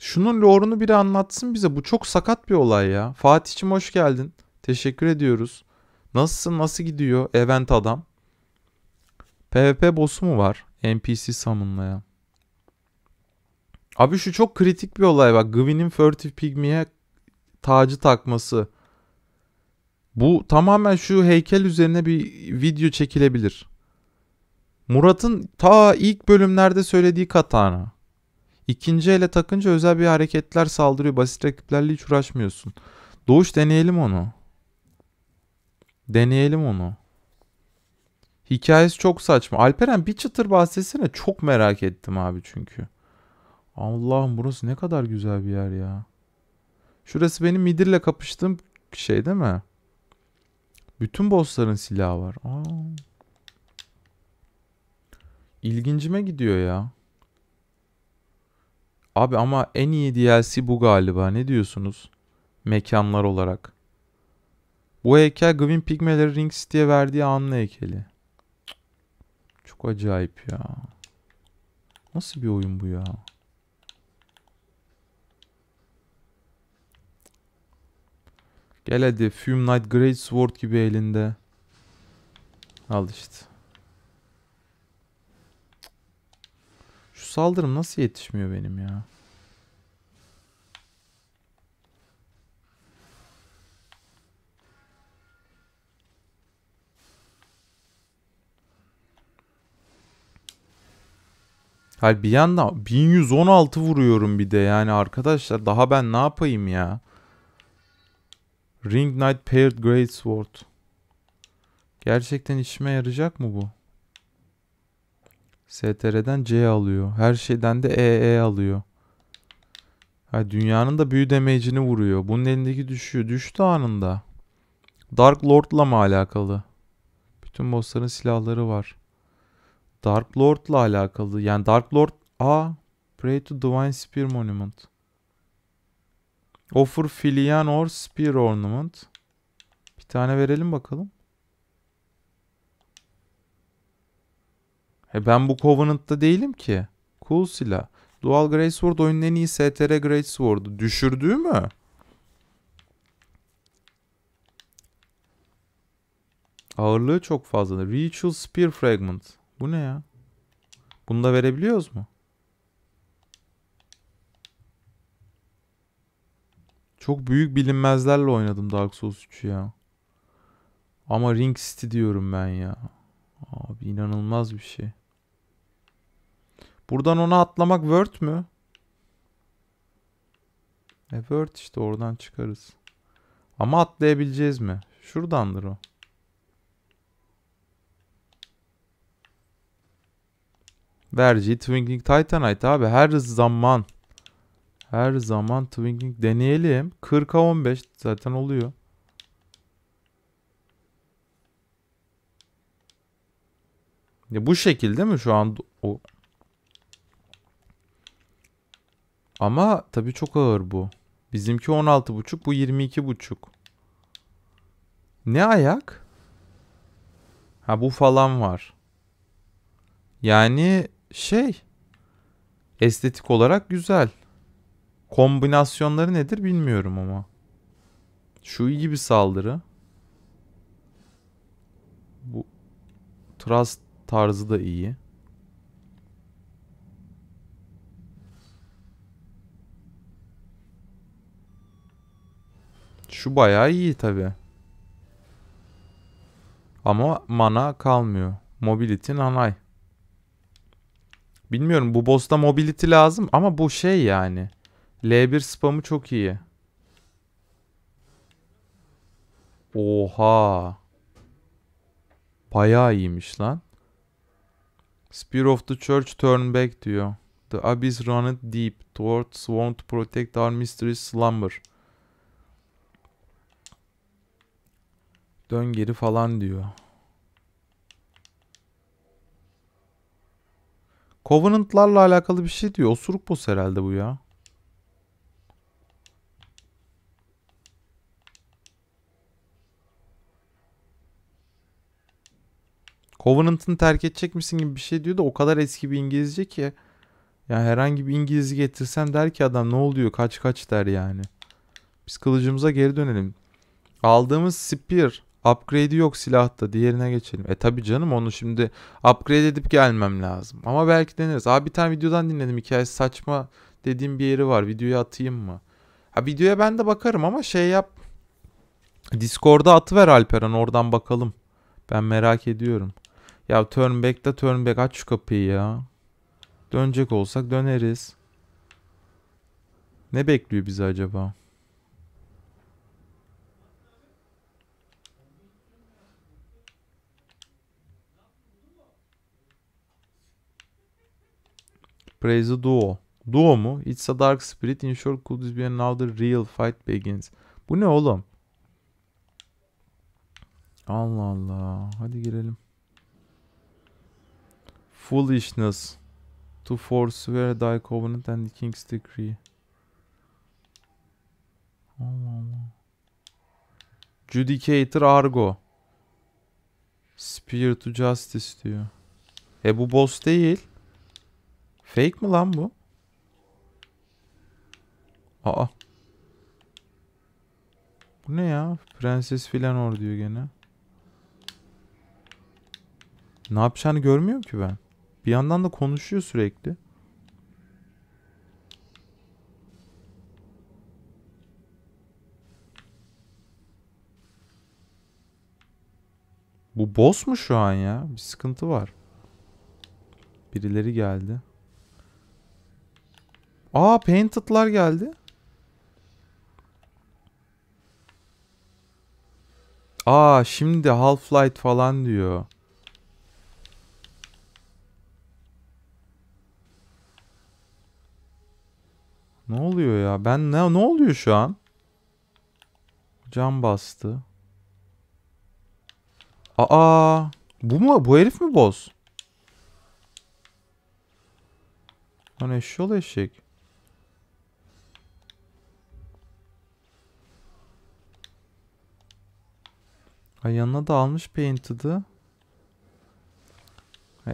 Şunun lore'unu biri anlatsın bize. Bu çok sakat bir olay ya. Fatih'cim hoş geldin. Teşekkür ediyoruz. Nasılsın? Nasıl gidiyor event adam? PvP boss'u mu var? NPC summonlayan. Abi şu çok kritik bir olay bak. Gwyn'in Furtive Pygmy'e tacı takması. Bu tamamen şu heykel üzerine bir video çekilebilir. Murat'ın ta ilk bölümlerde söylediği katana. İkinci ele takınca özel bir hareketler saldırıyor. Basit rakiplerle hiç uğraşmıyorsun. Doğuş deneyelim onu. Deneyelim onu. Hikayesi çok saçma. Alperen bir çıtır bahsetsene. Çok merak ettim abi çünkü. Allah'ım burası ne kadar güzel bir yer ya. Şurası benim Midir'le kapıştığım şey değil mi? Bütün bossların silahı var. Aa. İlgincime gidiyor ya. Abi ama en iyi DLC bu galiba. Ne diyorsunuz? Mekanlar olarak. Bu heykel Gwyn Pigmeleri Ring City'ye verdiği anlı heykeli. Çok acayip ya. Nasıl bir oyun bu ya? Gel hadi Fume Knight Great Sword gibi elinde. Al işte. saldırım nasıl yetişmiyor benim ya? Hal bir yanda 1116 vuruyorum bir de yani arkadaşlar daha ben ne yapayım ya? Ring Knight Paired Sword Gerçekten işime yarayacak mı bu? STR'den C alıyor. Her şeyden de EE alıyor. Ha, dünyanın da büyü damage'ini vuruyor. Bunun elindeki düşüyor. Düştü anında. Dark Lord'la mı alakalı? Bütün bossların silahları var. Dark Lord'la alakalı. Yani Dark Lord... A. Pray to Divine Spear Monument. Offer Filian or Spear Ornament. Bir tane verelim bakalım. E ben bu Covenant'ta değilim ki. Cool silah. Dual Great Sword oyunun en iyi STR Great Sword'u. Düşürdüğü mü? Ağırlığı çok fazla. Ritual Spear Fragment. Bu ne ya? Bunu da verebiliyoruz mu? Çok büyük bilinmezlerle oynadım Dark Souls 3'ü ya. Ama Ring City diyorum ben ya. Abi inanılmaz bir şey. Buradan ona atlamak word mü? E word işte oradan çıkarız. Ama atlayabileceğiz mi? Şuradandır o. Verci Twinkling Titanite abi her zaman. Her zaman Twinkling deneyelim. 40'a 15 zaten oluyor. Ya bu şekilde mi şu an o Ama tabii çok ağır bu. Bizimki 16,5 bu 22,5. Ne ayak? Ha bu falan var. Yani şey estetik olarak güzel. Kombinasyonları nedir bilmiyorum ama. Şu iyi bir saldırı. Bu Trust Tarzı da iyi. Şu bayağı iyi tabi. Ama mana kalmıyor. Mobility nanay. Bilmiyorum bu boss'ta mobility lazım ama bu şey yani. L1 spamı çok iyi. Oha. Bayağı iyiymiş lan. Spear of the Church turn back diyor. The abyss runneth deep Towards sworn to protect our mistress slumber. Dön geri falan diyor. Covenant'larla alakalı bir şey diyor. Osuruk bu herhalde bu ya. Covenant'ını terk edecek misin gibi bir şey diyor da o kadar eski bir İngilizce ki. Ya yani herhangi bir İngilizce getirsem der ki adam ne oluyor kaç kaç der yani. Biz kılıcımıza geri dönelim. Aldığımız spear upgrade'i yok silahta diğerine geçelim. E tabi canım onu şimdi upgrade edip gelmem lazım. Ama belki deneriz. Abi bir tane videodan dinledim hikayesi saçma dediğim bir yeri var. Videoyu atayım mı? Ha videoya ben de bakarım ama şey yap. Discord'a atıver Alperen oradan bakalım. Ben merak ediyorum. Ya turn back da turn back aç şu kapıyı ya. Dönecek olsak döneriz. Ne bekliyor bizi acaba? Praise the duo. Duo mu? It's a dark spirit. In short, could this be another real fight begins? Bu ne oğlum? Allah Allah. Hadi girelim foolishness to forswear thy covenant and the king's decree. Judicator Argo. Spear to Justice diyor. E bu boss değil. Fake mi lan bu? Aa. Bu ne ya? Prenses filan or diyor gene. Ne yapacağını görmüyorum ki ben. Bir yandan da konuşuyor sürekli. Bu boss mu şu an ya? Bir sıkıntı var. Birileri geldi. Aa Painted'lar geldi. Aa şimdi Half-Light falan diyor. Ne oluyor ya? Ben ne ne oluyor şu an? Cam bastı. Aa! Bu mu? Bu herif mi boz? Lan eşşol eşek. Ay yanına da almış Painted'ı.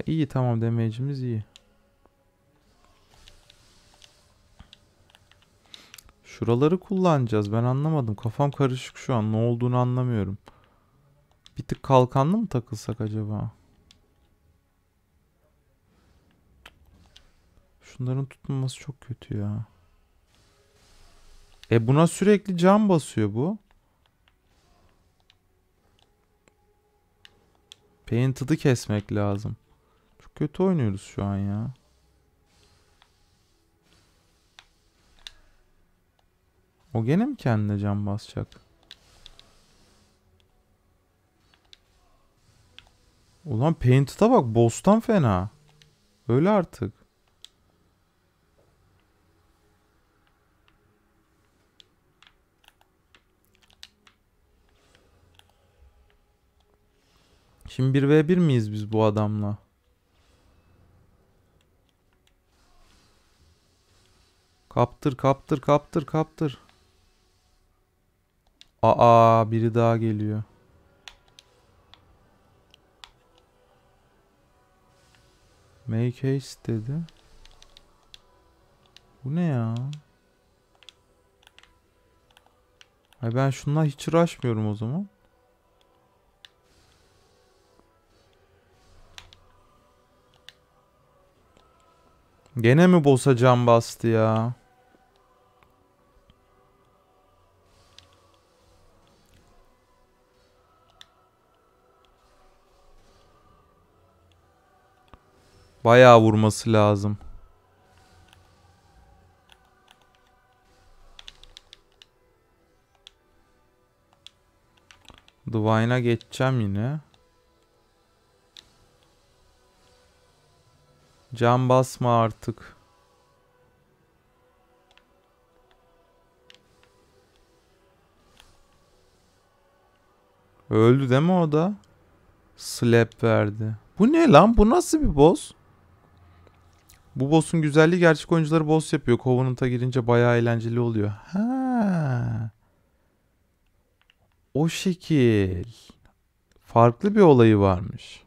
İyi tamam damage'imiz iyi. Şuraları kullanacağız. Ben anlamadım. Kafam karışık şu an. Ne olduğunu anlamıyorum. Bir tık kalkanlı mı takılsak acaba? Şunların tutmaması çok kötü ya. E buna sürekli cam basıyor bu. Painted'ı kesmek lazım. Çok kötü oynuyoruz şu an ya. O gene mi kendine can basacak? Ulan Painted'a bak boss'tan fena. Öyle artık. Şimdi 1v1 miyiz biz bu adamla? Kaptır kaptır kaptır kaptır. Aa biri daha geliyor. Make haste dedi. Bu ne ya? Ay ben şundan hiç uğraşmıyorum o zaman. Gene mi bossa can bastı ya? Bayağı vurması lazım. Divine'a geçeceğim yine. Can basma artık. Öldü değil mi o da? Slap verdi. Bu ne lan? Bu nasıl bir boss? Bu boss'un güzelliği gerçek oyuncuları boss yapıyor. Covenant'a girince bayağı eğlenceli oluyor. Ha. O şekil. Farklı bir olayı varmış.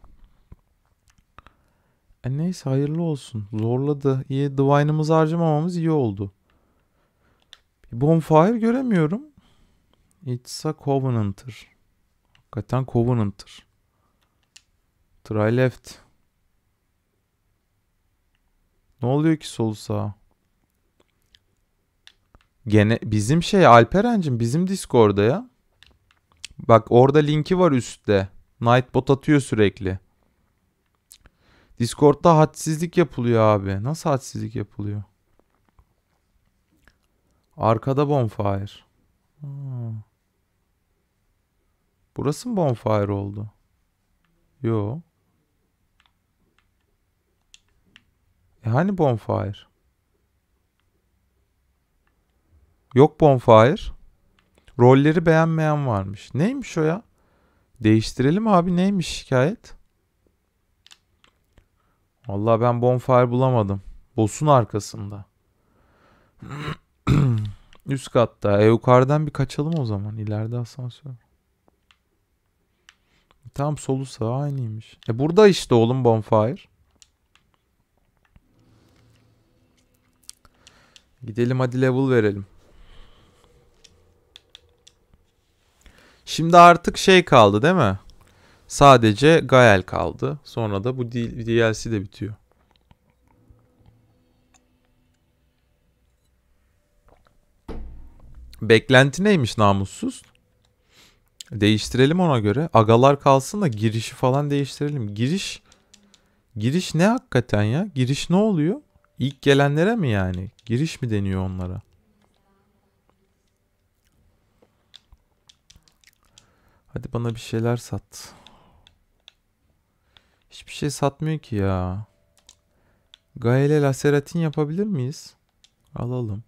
E neyse hayırlı olsun. Zorladı. İyi Divine'ımızı harcamamamız iyi oldu. Bir bonfire göremiyorum. It's a Covenant'ır. Hakikaten Covenant'ır. Try left. Ne oluyor ki sol sağ? Gene bizim şey Alperen'cim bizim Discord'da ya. Bak orada linki var üstte. Nightbot atıyor sürekli. Discord'da hadsizlik yapılıyor abi. Nasıl hadsizlik yapılıyor? Arkada bonfire. Ha. Burası mı bonfire oldu? Yo. E hani bonfire? Yok bonfire. Rolleri beğenmeyen varmış. Neymiş o ya? Değiştirelim abi neymiş şikayet? Vallahi ben bonfire bulamadım. Boss'un arkasında. Üst katta. E yukarıdan bir kaçalım o zaman. İleride asansör. Tam solu sağa aynıymış. E burada işte oğlum bonfire. Gidelim hadi level verelim. Şimdi artık şey kaldı değil mi? Sadece Gael kaldı. Sonra da bu DLC de bitiyor. Beklenti neymiş namussuz? Değiştirelim ona göre. Agalar kalsın da girişi falan değiştirelim. Giriş giriş ne hakikaten ya? Giriş ne oluyor? İlk gelenlere mi yani? Giriş mi deniyor onlara? Hadi bana bir şeyler sat. Hiçbir şey satmıyor ki ya. Gaele laseratin yapabilir miyiz? Alalım.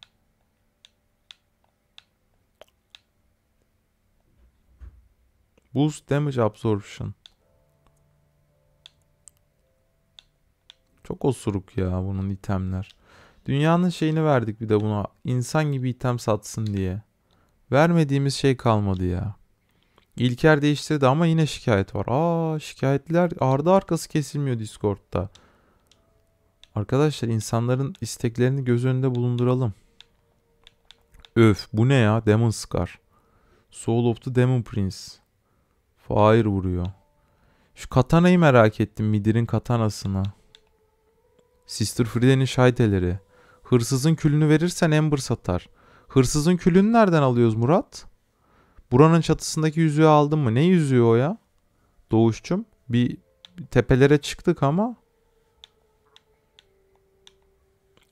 Boost Damage Absorption. Çok osuruk ya bunun itemler. Dünyanın şeyini verdik bir de buna. İnsan gibi item satsın diye. Vermediğimiz şey kalmadı ya. İlker değiştirdi ama yine şikayet var. Aa şikayetler ardı arkası kesilmiyor Discord'da. Arkadaşlar insanların isteklerini göz önünde bulunduralım. Öf bu ne ya? Demon Scar. Soul of the Demon Prince. Fire vuruyor. Şu katanayı merak ettim. Midir'in katanasını. Sister Frida'nın şahideleri. Hırsızın külünü verirsen Amber satar. Hırsızın külünü nereden alıyoruz Murat? Buranın çatısındaki yüzüğü aldın mı? Ne yüzüğü o ya? Doğuşçum. Bir tepelere çıktık ama.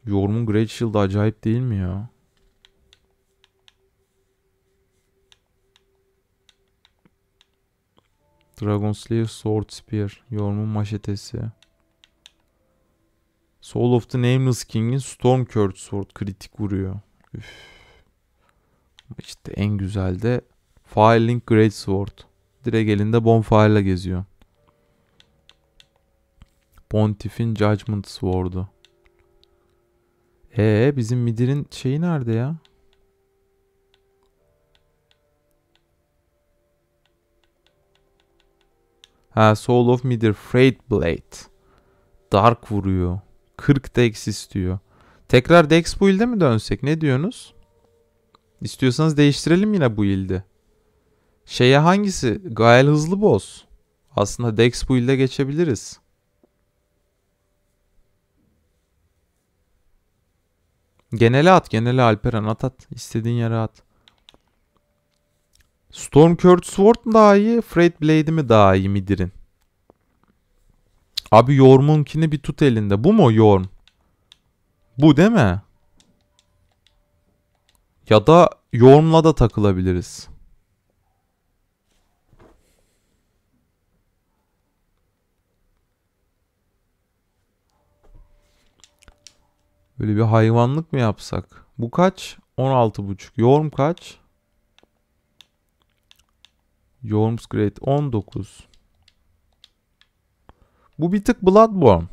Yorumun Great Shield acayip değil mi ya? Dragon Slayer Sword Spear. Yorumun maşetesi. Soul of the Nameless King'in Storm Sword kritik vuruyor. Üf. İşte en güzel de Firelink Great Sword. Direkt elinde Bonfire ile geziyor. Pontiff'in Judgment Sword'u. Ee bizim Midir'in şeyi nerede ya? Ha Soul of Midir Freight Blade. Dark vuruyor. 40 dex istiyor. Tekrar dex build'e mi dönsek? Ne diyorsunuz? İstiyorsanız değiştirelim yine build'i. Şeye hangisi? Gael hızlı boss. Aslında dex build'e geçebiliriz. Genele at. Genele Alperen at at. İstediğin yere at. Storm Sword mu daha iyi? Freight Blade mi daha iyi Midir'in? Abi yoğurmunkini bir tut elinde. Bu mu yoğurm? Bu değil mi? Ya da yoğurmla da takılabiliriz. Böyle bir hayvanlık mı yapsak? Bu kaç? 16,5. Yoğurm kaç? Yoğurm's Great 19. Bu bir tık Bloodborne.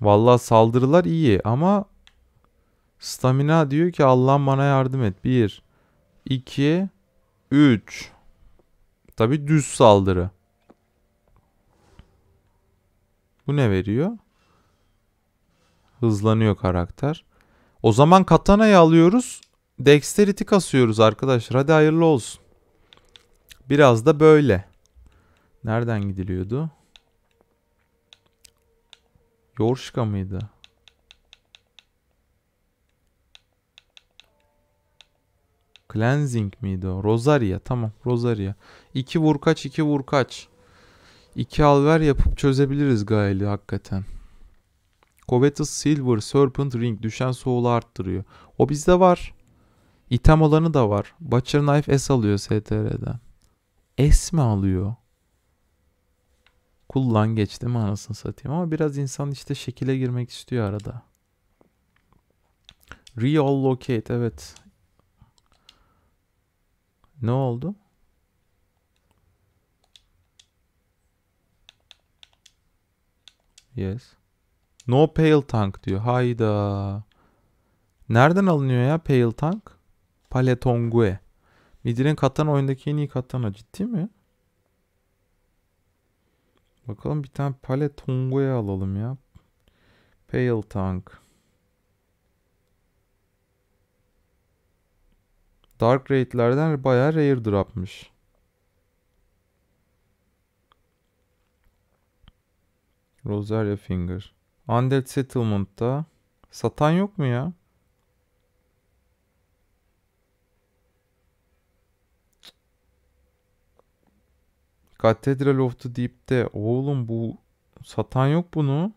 Vallahi saldırılar iyi ama stamina diyor ki Allah'ım bana yardım et. 1 2 3 Tabi düz saldırı. Bu ne veriyor? Hızlanıyor karakter. O zaman katana'yı alıyoruz. Dexterity kasıyoruz arkadaşlar. Hadi hayırlı olsun. Biraz da böyle. Nereden gidiliyordu? Yorşka mıydı? Cleansing miydi o? Rosaria. Tamam Rosaria. İki vurkaç iki vurkaç. İki alver yapıp çözebiliriz Gael'i hakikaten. Covetous Silver Serpent Ring düşen soğulu arttırıyor. O bizde var. İtem olanı da var. Butcher Knife S alıyor STR'den. S mi alıyor? Kullan geçti mi anasını satayım. Ama biraz insan işte şekile girmek istiyor arada. Reallocate evet. Ne oldu? Yes. No Pale Tank diyor. Hayda. Nereden alınıyor ya Pale Tank? Paletongue. Midir'in katana oyundaki en iyi katana. Ciddi mi? Bakalım bir tane Paletongue alalım ya. Pale Tank. Dark Raid'lerden bayağı rare drop'mış. Rosaria Finger. Undead Settlement'ta satan yok mu ya? Cathedral of the Deep'te oğlum bu satan yok bunu.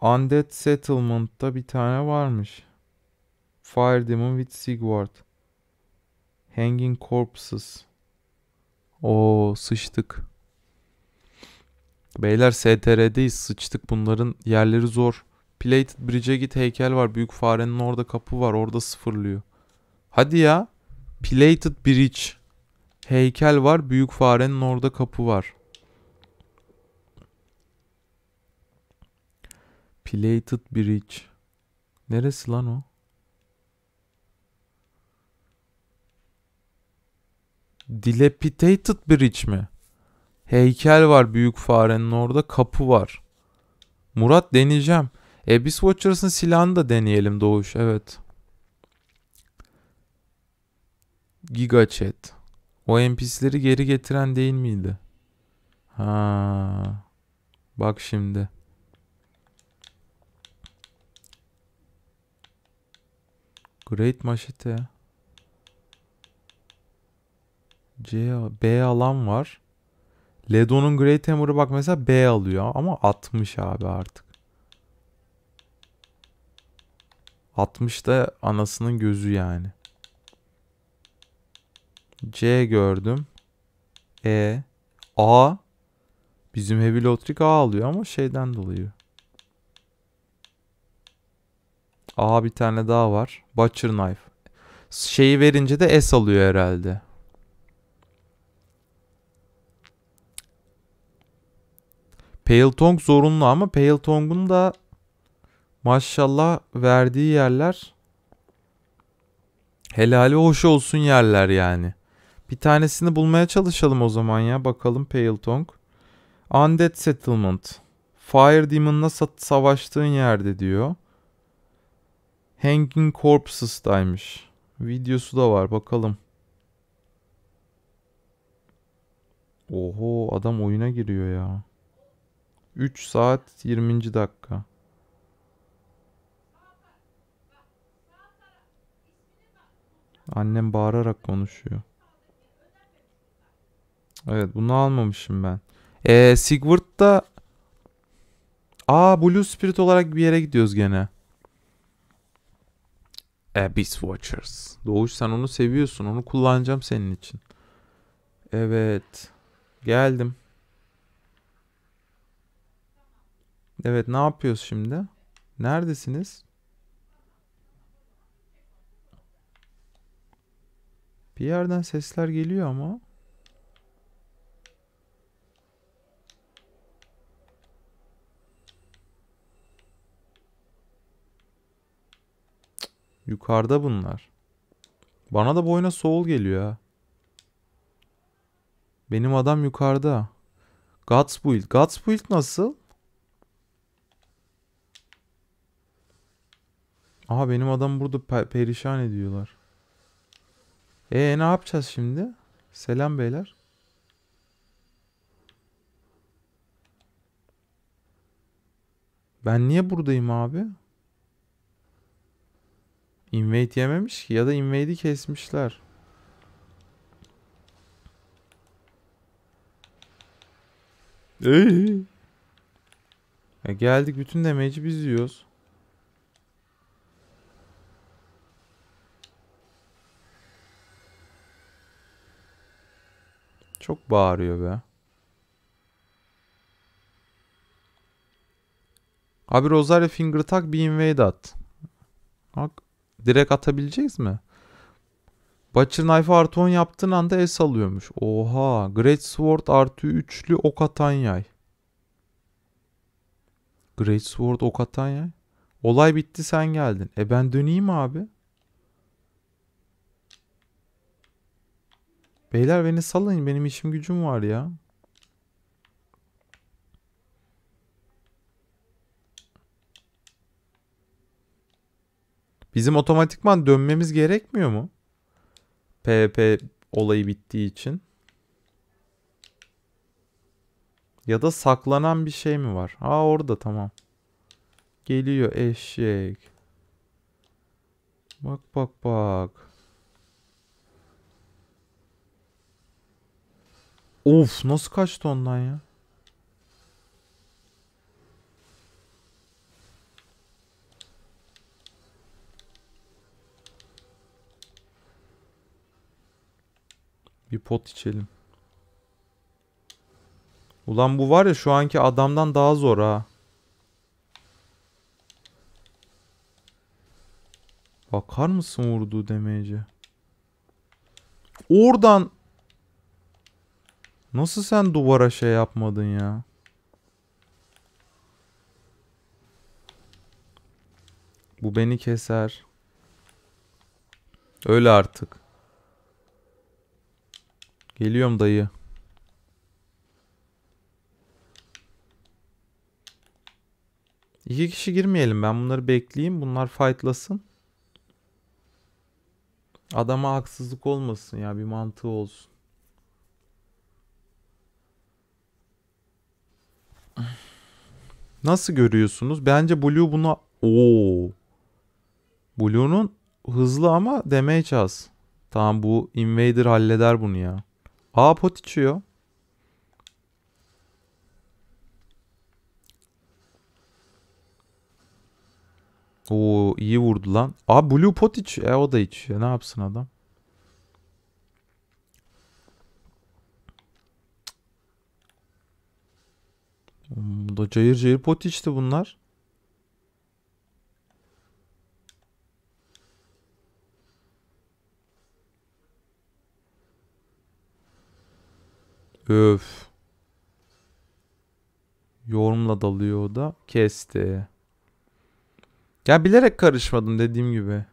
Undead Settlement'ta bir tane varmış. Fire Demon with Sigward. Hanging Corpses. O sıçtık. Beyler STR'deyiz sıçtık bunların yerleri zor. Plated Bridge'e git heykel var. Büyük farenin orada kapı var. Orada sıfırlıyor. Hadi ya. Plated Bridge heykel var. Büyük farenin orada kapı var. Plated Bridge. Neresi lan o? Dilapidated Bridge mi? Heykel var büyük farenin orada. Kapı var. Murat deneyeceğim. Abyss Watchers'ın silahını da deneyelim Doğuş. Evet. Giga Chat. O NPC'leri geri getiren değil miydi? Ha. Bak şimdi. Great Machete. C, B alan var. Ledo'nun Great Hammer'ı bak mesela B alıyor ama 60 abi artık. da anasının gözü yani. C gördüm. E. A. Bizim Heavy Lotrik A alıyor ama şeyden dolayı. A bir tane daha var. Butcher Knife. Şeyi verince de S alıyor herhalde. Pale Tong zorunlu ama Pale Tong'un da maşallah verdiği yerler helali hoş olsun yerler yani. Bir tanesini bulmaya çalışalım o zaman ya. Bakalım Pale Tongue. Undead Settlement. Fire Demon'la savaştığın yerde diyor. Hanging Corpses'daymış. Videosu da var bakalım. Oho adam oyuna giriyor ya. 3 saat 20. dakika. Annem bağırarak konuşuyor. Evet bunu almamışım ben. Ee, Sigward da Aa Blue Spirit olarak bir yere gidiyoruz gene. Abyss Watchers. Doğuş sen onu seviyorsun. Onu kullanacağım senin için. Evet. Geldim. Evet ne yapıyoruz şimdi? Neredesiniz? Bir yerden sesler geliyor ama. Yukarıda bunlar. Bana da boyuna soğul geliyor ha. Benim adam yukarıda. Guts build. Guts build nasıl? Aha benim adam burada perişan ediyorlar. E ne yapacağız şimdi? Selam beyler. Ben niye buradayım abi? Invade yememiş ki ya da invade'i kesmişler. Eee. Ya geldik bütün demeci biz yiyoruz. Çok bağırıyor be. Abi Rosario Finger tak bir invade at. Bak direkt atabileceğiz mi? Butcher Knife artı 10 yaptığın anda es alıyormuş. Oha. Great Sword artı 3'lü ok atan yay. Great Sword ok atan yay. Olay bitti sen geldin. E ben döneyim abi. Beyler beni salın. Benim işim gücüm var ya. Bizim otomatikman dönmemiz gerekmiyor mu? PvP olayı bittiği için. Ya da saklanan bir şey mi var? Aa orada tamam. Geliyor eşek. Bak bak bak. Of nasıl kaçtı ondan ya? Bir pot içelim. Ulan bu var ya şu anki adamdan daha zor ha. Bakar mısın vurduğu demeyece? Oradan Nasıl sen duvara şey yapmadın ya? Bu beni keser. Öyle artık. Geliyorum dayı. İki kişi girmeyelim. Ben bunları bekleyeyim. Bunlar fightlasın. Adama haksızlık olmasın ya. Bir mantığı olsun. Nasıl görüyorsunuz? Bence Blue buna... Oo. Blue'nun hızlı ama damage az. Tamam bu Invader halleder bunu ya. A pot içiyor. Oo iyi vurdu lan. A blue pot iç. E o da içiyor. Ne yapsın adam? Hmm, da cayır cayır pot içti bunlar. Öf. Yorumla dalıyor o da. Kesti. Ya bilerek karışmadım dediğim gibi.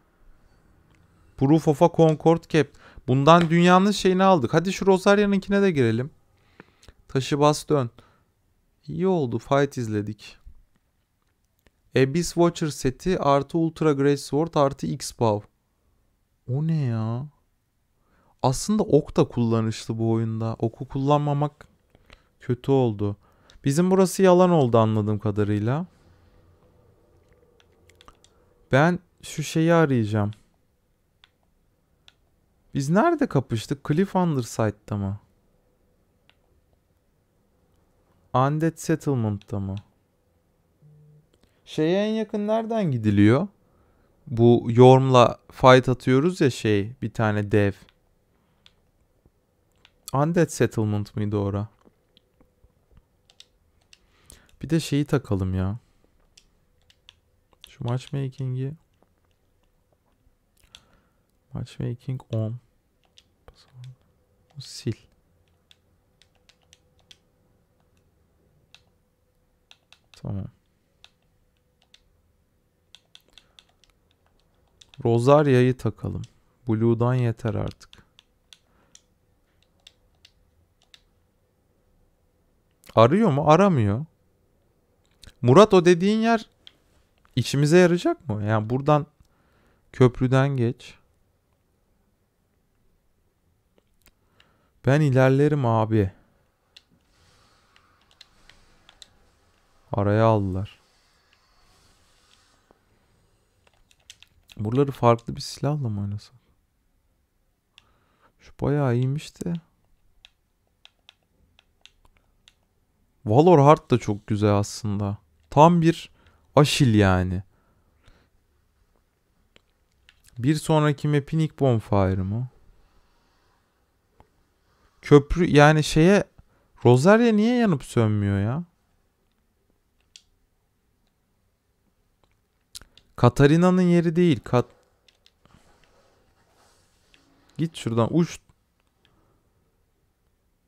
Proof of a Concord Cap. Bundan dünyanın şeyini aldık. Hadi şu Rosaria'nınkine de girelim. Taşı bas dön. İyi oldu. Fight izledik. Abyss Watcher seti artı Ultra Grace Sword artı X-Bow. O ne ya? Aslında ok da kullanışlı bu oyunda. Oku kullanmamak kötü oldu. Bizim burası yalan oldu anladığım kadarıyla. Ben şu şeyi arayacağım. Biz nerede kapıştık? Cliff Underside'da mı? Undead Settlement'ta mı? Şeye en yakın nereden gidiliyor? Bu Yorm'la fight atıyoruz ya şey bir tane dev. Undead Settlement mıydı ora? Bir de şeyi takalım ya. Şu matchmaking'i. Matchmaking on. Sil. Tamam. Rosarya'yı takalım. Blue'dan yeter artık. Arıyor mu? Aramıyor. Murat o dediğin yer içimize yarayacak mı? Yani buradan köprüden geç. Ben ilerlerim abi. Araya aldılar. Buraları farklı bir silahla mı oynasak? Şu bayağı iyiymiş de. Valor Heart da çok güzel aslında. Tam bir aşil yani. Bir sonraki map'in ilk bonfire mı? Köprü yani şeye Rosaria niye yanıp sönmüyor ya? Katarina'nın yeri değil. Kat Git şuradan uç.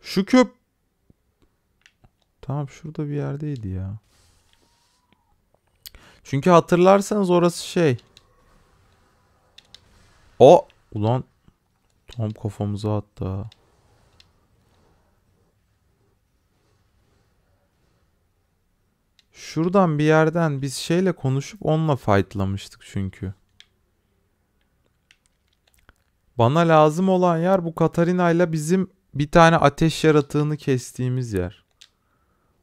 Şu köp Tamam şurada bir yerdeydi ya. Çünkü hatırlarsanız orası şey. O ulan tam kafamıza attı. Şuradan bir yerden biz şeyle konuşup onunla fightlamıştık çünkü. Bana lazım olan yer bu Katarina ile bizim bir tane ateş yaratığını kestiğimiz yer.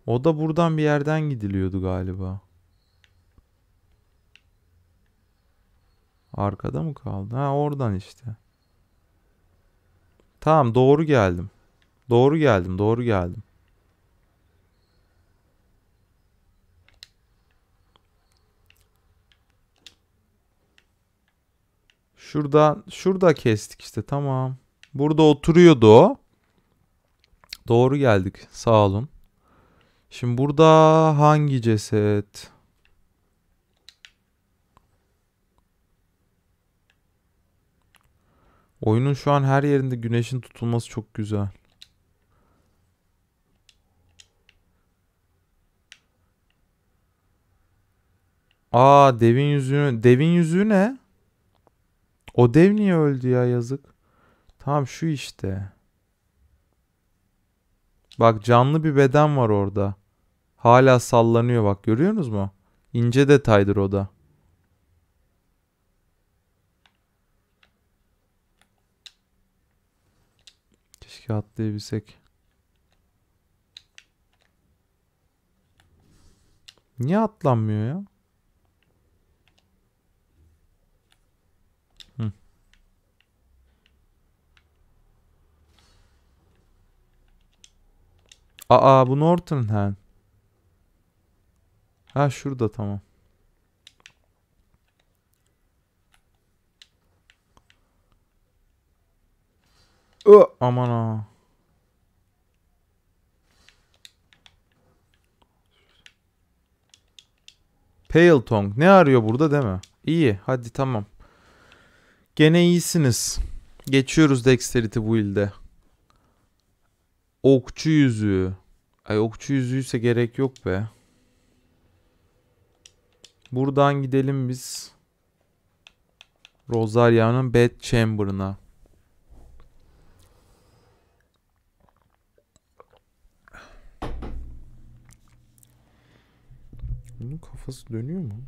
O da buradan bir yerden gidiliyordu galiba. Arkada mı kaldı? Ha oradan işte. Tamam doğru geldim. Doğru geldim, doğru geldim. Şurada, şurada kestik işte tamam. Burada oturuyordu o. Doğru geldik sağ olun. Şimdi burada hangi ceset? Oyunun şu an her yerinde güneşin tutulması çok güzel. Aa devin yüzüğü. Devin yüzüğü ne? O dev niye öldü ya yazık. Tamam şu işte. Bak canlı bir beden var orada. Hala sallanıyor bak görüyorsunuz mu? İnce detaydır o da. Keşke atlayabilsek. Niye atlanmıyor ya? Aa bu Norton ha. Ha şurada tamam. Ö aman ha. Pale Tong ne arıyor burada değil mi? İyi hadi tamam. Gene iyisiniz. Geçiyoruz Dexterity bu ilde. Okçu yüzüğü. Ay okçu yüzüğüyse gerek yok be. Buradan gidelim biz. Rosaria'nın Bed Chamber'ına. Bunun kafası dönüyor mu?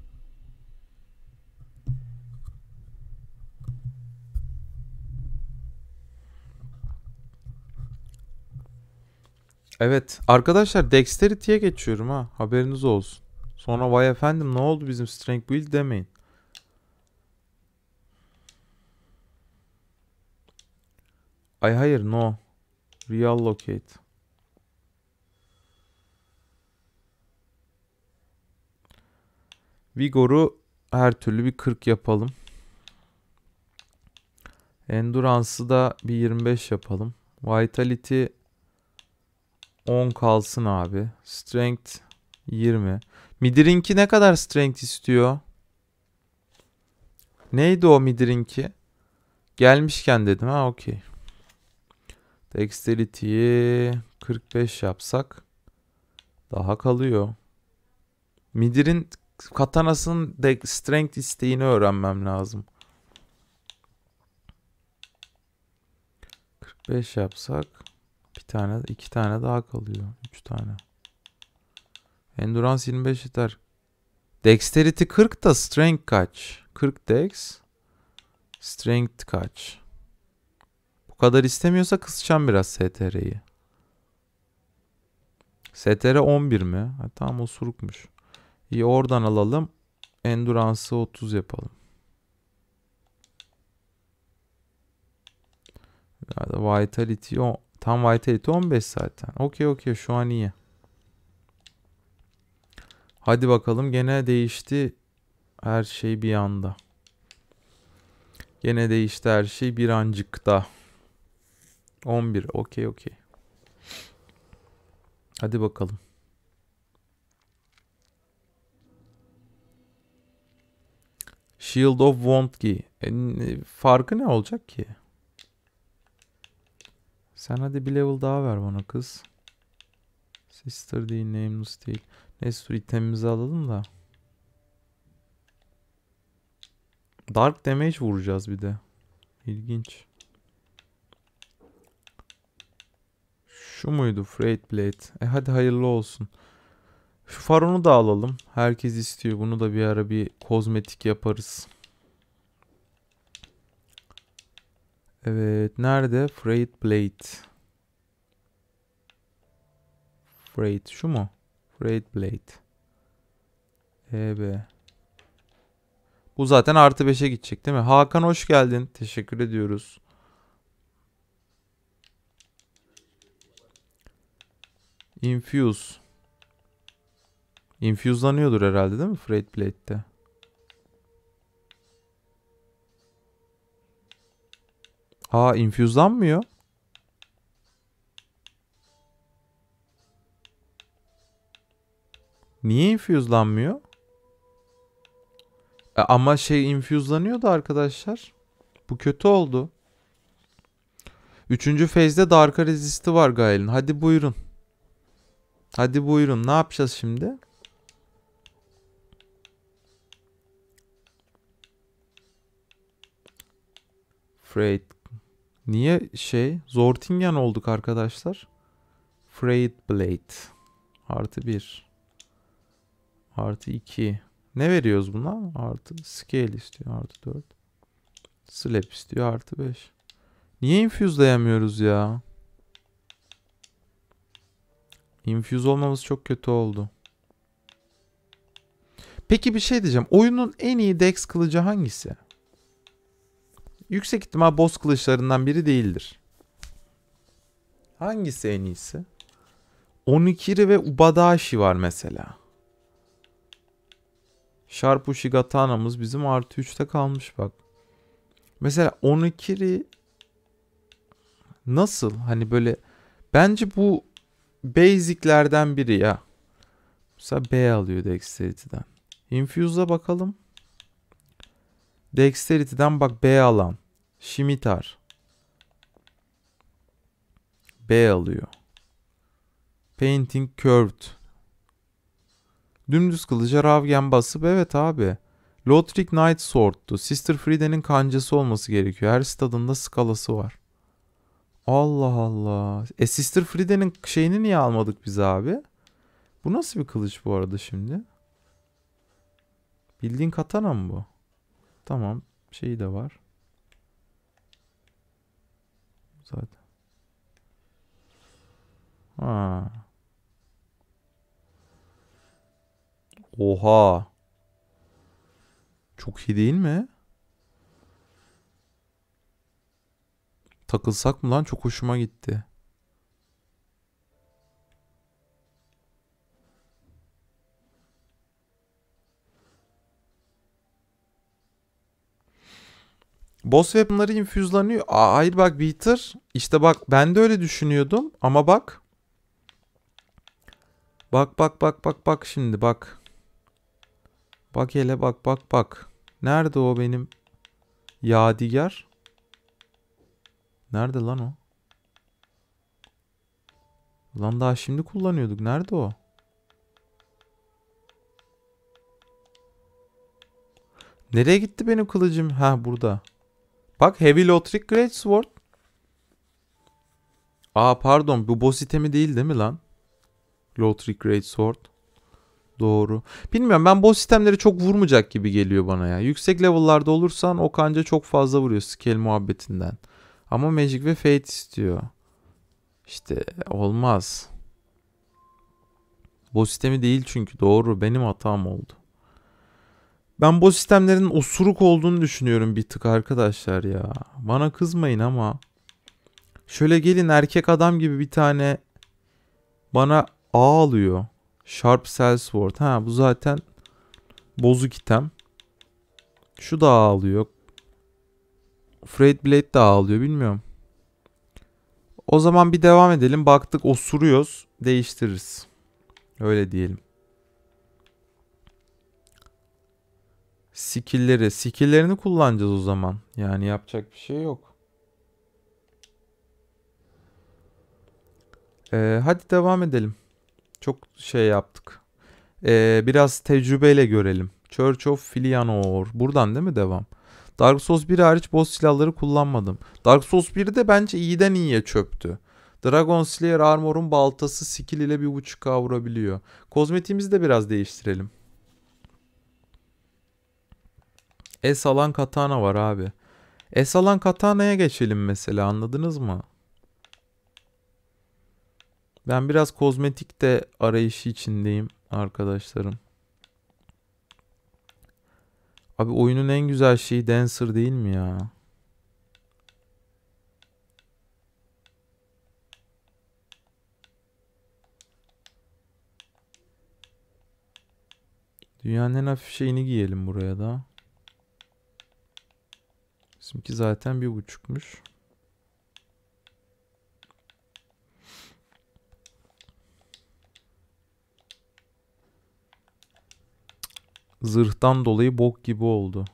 Evet arkadaşlar dexterity'ye geçiyorum ha haberiniz olsun. Sonra vay efendim ne oldu bizim strength build demeyin. Ay hayır no. Reallocate. Vigor'u her türlü bir 40 yapalım. Endurance'ı da bir 25 yapalım. Vitality 10 kalsın abi. Strength 20. Midirinki ne kadar strength istiyor? Neydi o midirinki? Gelmişken dedim ha okey. Dexterity'yi 45 yapsak daha kalıyor. Midir'in katanasının strength isteğini öğrenmem lazım. 45 yapsak bir tane, iki tane daha kalıyor. Üç tane. Endurance 25 yeter. Dexterity 40 da strength kaç? 40 dex. Strength kaç? Bu kadar istemiyorsa kısacağım biraz STR'yi. STR 11 mi? Ha, tamam osurukmuş. İyi oradan alalım. Endurance'ı 30 yapalım. vitality 10 Tam vitality 15 zaten. Okey okey şu an iyi. Hadi bakalım gene değişti her şey bir anda. Gene değişti her şey bir ancık 11 okey okey. Hadi bakalım. Shield of Won't e, e, farkı ne olacak ki? Sen hadi bir level daha ver bana kız. Sister değil, nameless değil. Neyse itemimizi alalım da. Dark damage vuracağız bir de. İlginç. Şu muydu? Freight Blade. E hadi hayırlı olsun. Şu faronu da alalım. Herkes istiyor. Bunu da bir ara bir kozmetik yaparız. Evet. Nerede? Freight Blade? Freight. Şu mu? Freight Blade. EB. Bu zaten artı 5'e gidecek değil mi? Hakan hoş geldin. Teşekkür ediyoruz. Infuse. Infuse'lanıyordur herhalde değil mi? Freight Blade'de. Ha infüzlanmıyor. Niye infüzlanmıyor? E, ama şey infüzlanıyordu arkadaşlar. Bu kötü oldu. Üçüncü fezde Darka rezisti var Gael'in. Hadi buyurun. Hadi buyurun. Ne yapacağız şimdi? Freight Niye şey Zortingen olduk arkadaşlar? Freight Blade. Artı bir Artı iki Ne veriyoruz buna? Artı scale istiyor. Artı dört Slap istiyor. Artı beş Niye infuse dayamıyoruz ya? Infuse olmamız çok kötü oldu. Peki bir şey diyeceğim. Oyunun en iyi dex kılıcı hangisi? Yüksek ihtimal boz kılıçlarından biri değildir. Hangisi en iyisi? Onikiri ve Ubadashi var mesela. Sharpu Shigatana'mız bizim artı 3'te kalmış bak. Mesela Onikiri nasıl hani böyle bence bu basiclerden biri ya. Mesela B alıyor Dexterity'den. Infuse'a bakalım. Dexterity'den bak B alan. Şimitar. B alıyor. Painting Curved. Dümdüz kılıca ravgen basıp evet abi. Lothric Knight Sword'tu. Sister Frida'nın kancası olması gerekiyor. Her stadında skalası var. Allah Allah. E Sister Frida'nın şeyini niye almadık biz abi? Bu nasıl bir kılıç bu arada şimdi? Bildiğin katana mı bu? Tamam. Şeyi de var. Zaten. Ha. Oha. Çok iyi değil mi? Takılsak mı lan? Çok hoşuma gitti. Boss weaponları infüzlanıyor. Aa, hayır bak Beater. İşte bak ben de öyle düşünüyordum. Ama bak. Bak bak bak bak bak şimdi bak. Bak hele bak bak bak. Nerede o benim yadigar? Nerede lan o? Lan daha şimdi kullanıyorduk. Nerede o? Nereye gitti benim kılıcım? Ha burada. Bak Heavy Lotric Greatsword. Aa pardon bu boss itemi değil değil mi lan? Lotric Greatsword. Doğru. Bilmiyorum ben boss sistemleri çok vurmayacak gibi geliyor bana ya. Yüksek level'larda olursan o çok fazla vuruyor skill muhabbetinden. Ama Magic ve Fate istiyor. İşte olmaz. Boss sistemi değil çünkü doğru benim hatam oldu. Ben bu sistemlerin osuruk olduğunu düşünüyorum bir tık arkadaşlar ya. Bana kızmayın ama. Şöyle gelin erkek adam gibi bir tane bana ağlıyor alıyor. Sharp Sellsword. Ha bu zaten bozuk item. Şu da ağlıyor. alıyor. Freight Blade de ağlıyor. bilmiyorum. O zaman bir devam edelim. Baktık osuruyoruz. Değiştiririz. Öyle diyelim. Skill'leri. Skill'lerini kullanacağız o zaman. Yani yapacak bir şey yok. Ee, hadi devam edelim. Çok şey yaptık. Ee, biraz tecrübeyle görelim. Church of Filianor. Buradan değil mi devam? Dark Souls 1 hariç boss silahları kullanmadım. Dark Souls 1 de bence iyiden iyiye çöptü. Dragon Slayer Armor'un baltası skill ile 1.5k vurabiliyor. Kozmetiğimizi de biraz değiştirelim. Es alan katana var abi. Es alan katana'ya geçelim mesela anladınız mı? Ben biraz kozmetik de arayışı içindeyim arkadaşlarım. Abi oyunun en güzel şeyi Dancer değil mi ya? Dünyanın en hafif şeyini giyelim buraya da. Bizimki zaten bir buçukmuş. Zırhtan dolayı bok gibi oldu.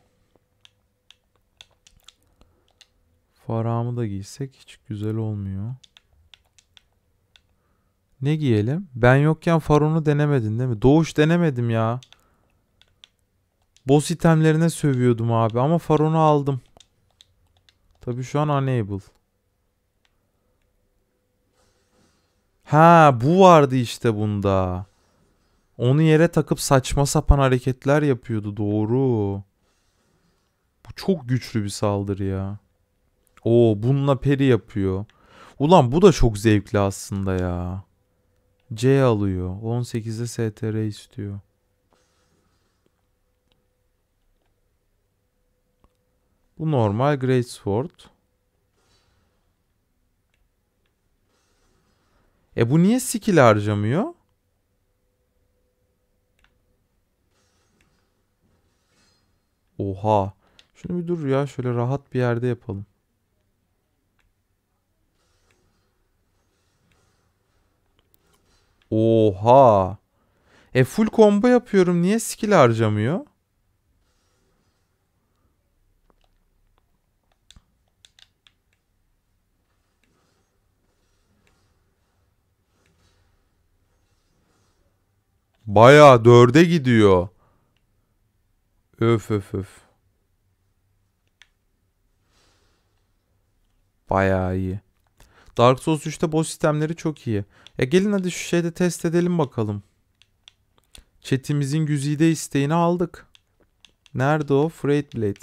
Farahımı da giysek hiç güzel olmuyor. Ne giyelim? Ben yokken Faron'u denemedin değil mi? Doğuş denemedim ya. Boss itemlerine sövüyordum abi ama Faron'u aldım. Tabi şu an unable. Ha bu vardı işte bunda. Onu yere takıp saçma sapan hareketler yapıyordu doğru. Bu çok güçlü bir saldırı ya. Oo bununla peri yapıyor. Ulan bu da çok zevkli aslında ya. C alıyor. 18'de STR istiyor. Bu normal Great Sword. E bu niye skill harcamıyor? Oha. Şunu bir dur ya şöyle rahat bir yerde yapalım. Oha. E full combo yapıyorum. Niye skill harcamıyor? Baya dörde gidiyor. Öf öf öf. Baya iyi. Dark Souls 3'te boss sistemleri çok iyi. Ya gelin hadi şu şeyde test edelim bakalım. Chatimizin güzide isteğini aldık. Nerede o? Freight Blade.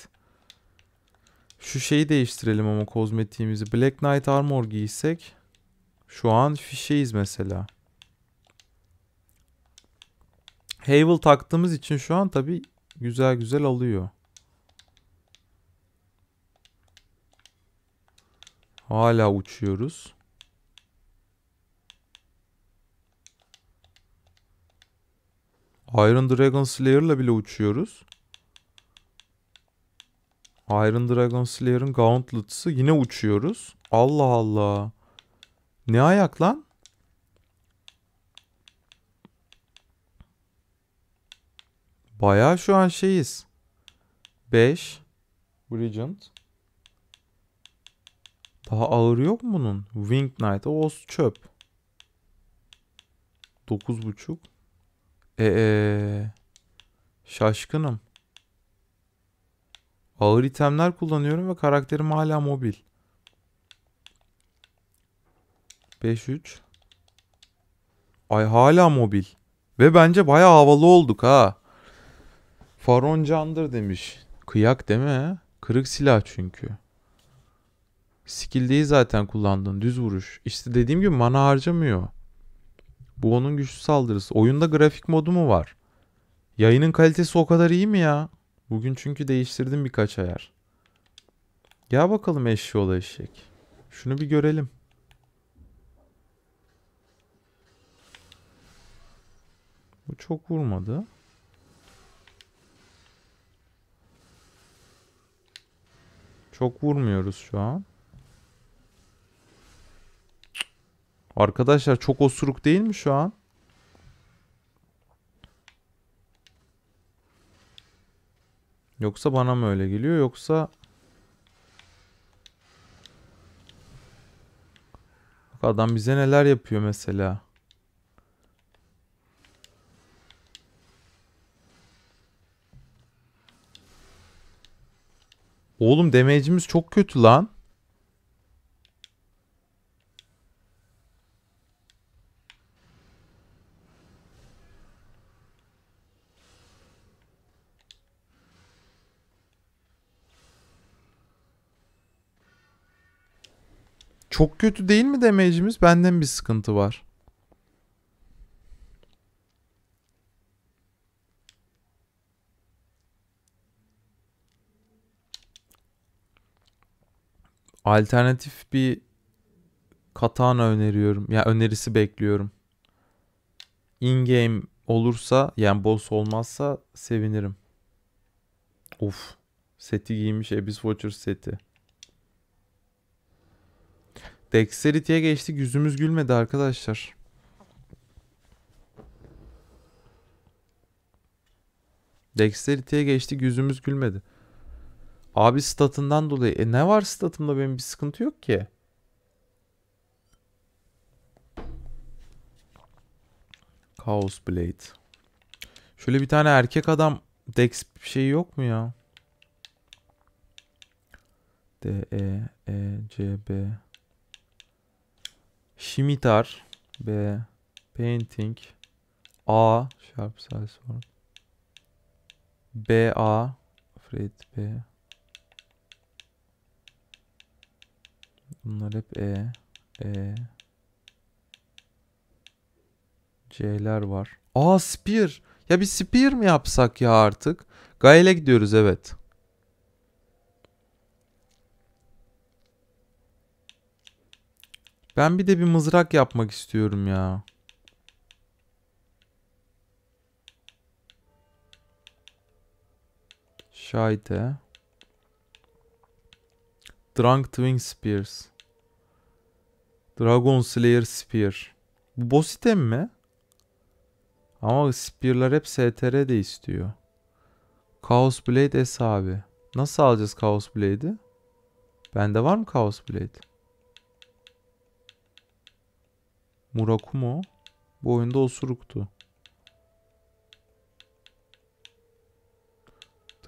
Şu şeyi değiştirelim ama kozmetiğimizi. Black Knight Armor giysek. Şu an fişeyiz mesela. Havel taktığımız için şu an tabi güzel güzel alıyor. Hala uçuyoruz. Iron Dragon Slayer'la bile uçuyoruz. Iron Dragon Slayer'ın Gauntlet'sı yine uçuyoruz. Allah Allah. Ne ayak lan? Bayağı şu an şeyiz. 5 Regent. Daha ağır yok mu bunun? Wing Knight. O çöp. 9.5 Eee Şaşkınım. Ağır itemler kullanıyorum ve karakterim hala mobil. 5-3 Ay hala mobil. Ve bence bayağı havalı olduk ha. Faron candır demiş. Kıyak deme. Kırık silah çünkü. Skill değil zaten kullandığın düz vuruş. İşte dediğim gibi mana harcamıyor. Bu onun güçlü saldırısı. Oyunda grafik modu mu var? Yayının kalitesi o kadar iyi mi ya? Bugün çünkü değiştirdim birkaç ayar. Gel bakalım eşyola eşek. Şunu bir görelim. Bu çok vurmadı. Çok vurmuyoruz şu an. Arkadaşlar çok osuruk değil mi şu an? Yoksa bana mı öyle geliyor yoksa Bak adam bize neler yapıyor mesela. Oğlum damage'imiz çok kötü lan. Çok kötü değil mi damage'imiz? Benden bir sıkıntı var. Alternatif bir katana öneriyorum. Ya yani önerisi bekliyorum. In-game olursa yani boss olmazsa sevinirim. Uf, Seti giymiş Abyss Watcher seti. Dexterity'ye geçtik. Yüzümüz gülmedi arkadaşlar. Dexterity'ye geçtik. Yüzümüz gülmedi. Abi statından dolayı. E ne var statımda benim bir sıkıntı yok ki. Chaos Blade. Şöyle bir tane erkek adam Dex bir şey yok mu ya? D E E C B Şimitar B Painting A Sharp Size B A Fred B Bunlar hep E, E, C'ler var. Aa spear. Ya bir spear mi yapsak ya artık? Gael'e gidiyoruz evet. Ben bir de bir mızrak yapmak istiyorum ya. Şahite. Drunk Twin Spears. Dragon Slayer Spear. Bu boss item mi? Ama Spear'lar hep STR de istiyor. Chaos Blade S abi. Nasıl alacağız Chaos Blade'i? Bende var mı Chaos Blade? Murakumo. Bu oyunda osuruktu.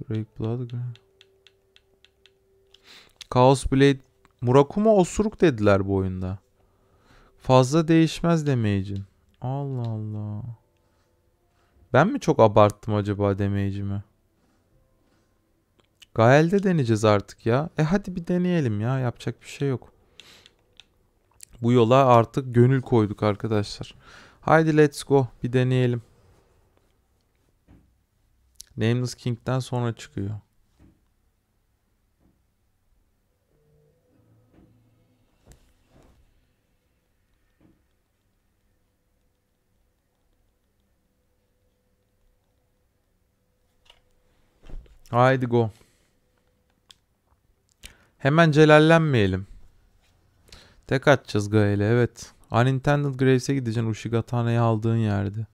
Drake Blood. Chaos Blade Murakuma osuruk dediler bu oyunda. Fazla değişmez demeyicin. Allah Allah. Ben mi çok abarttım acaba damage'imi? Gael'de deneyeceğiz artık ya. E hadi bir deneyelim ya. Yapacak bir şey yok. Bu yola artık gönül koyduk arkadaşlar. Haydi let's go. Bir deneyelim. Nameless King'den sonra çıkıyor. Haydi go. Hemen celallenmeyelim. Tek atacağız Gael'e evet. Unintended Graves'e gideceksin Ushigata'nayı aldığın yerde.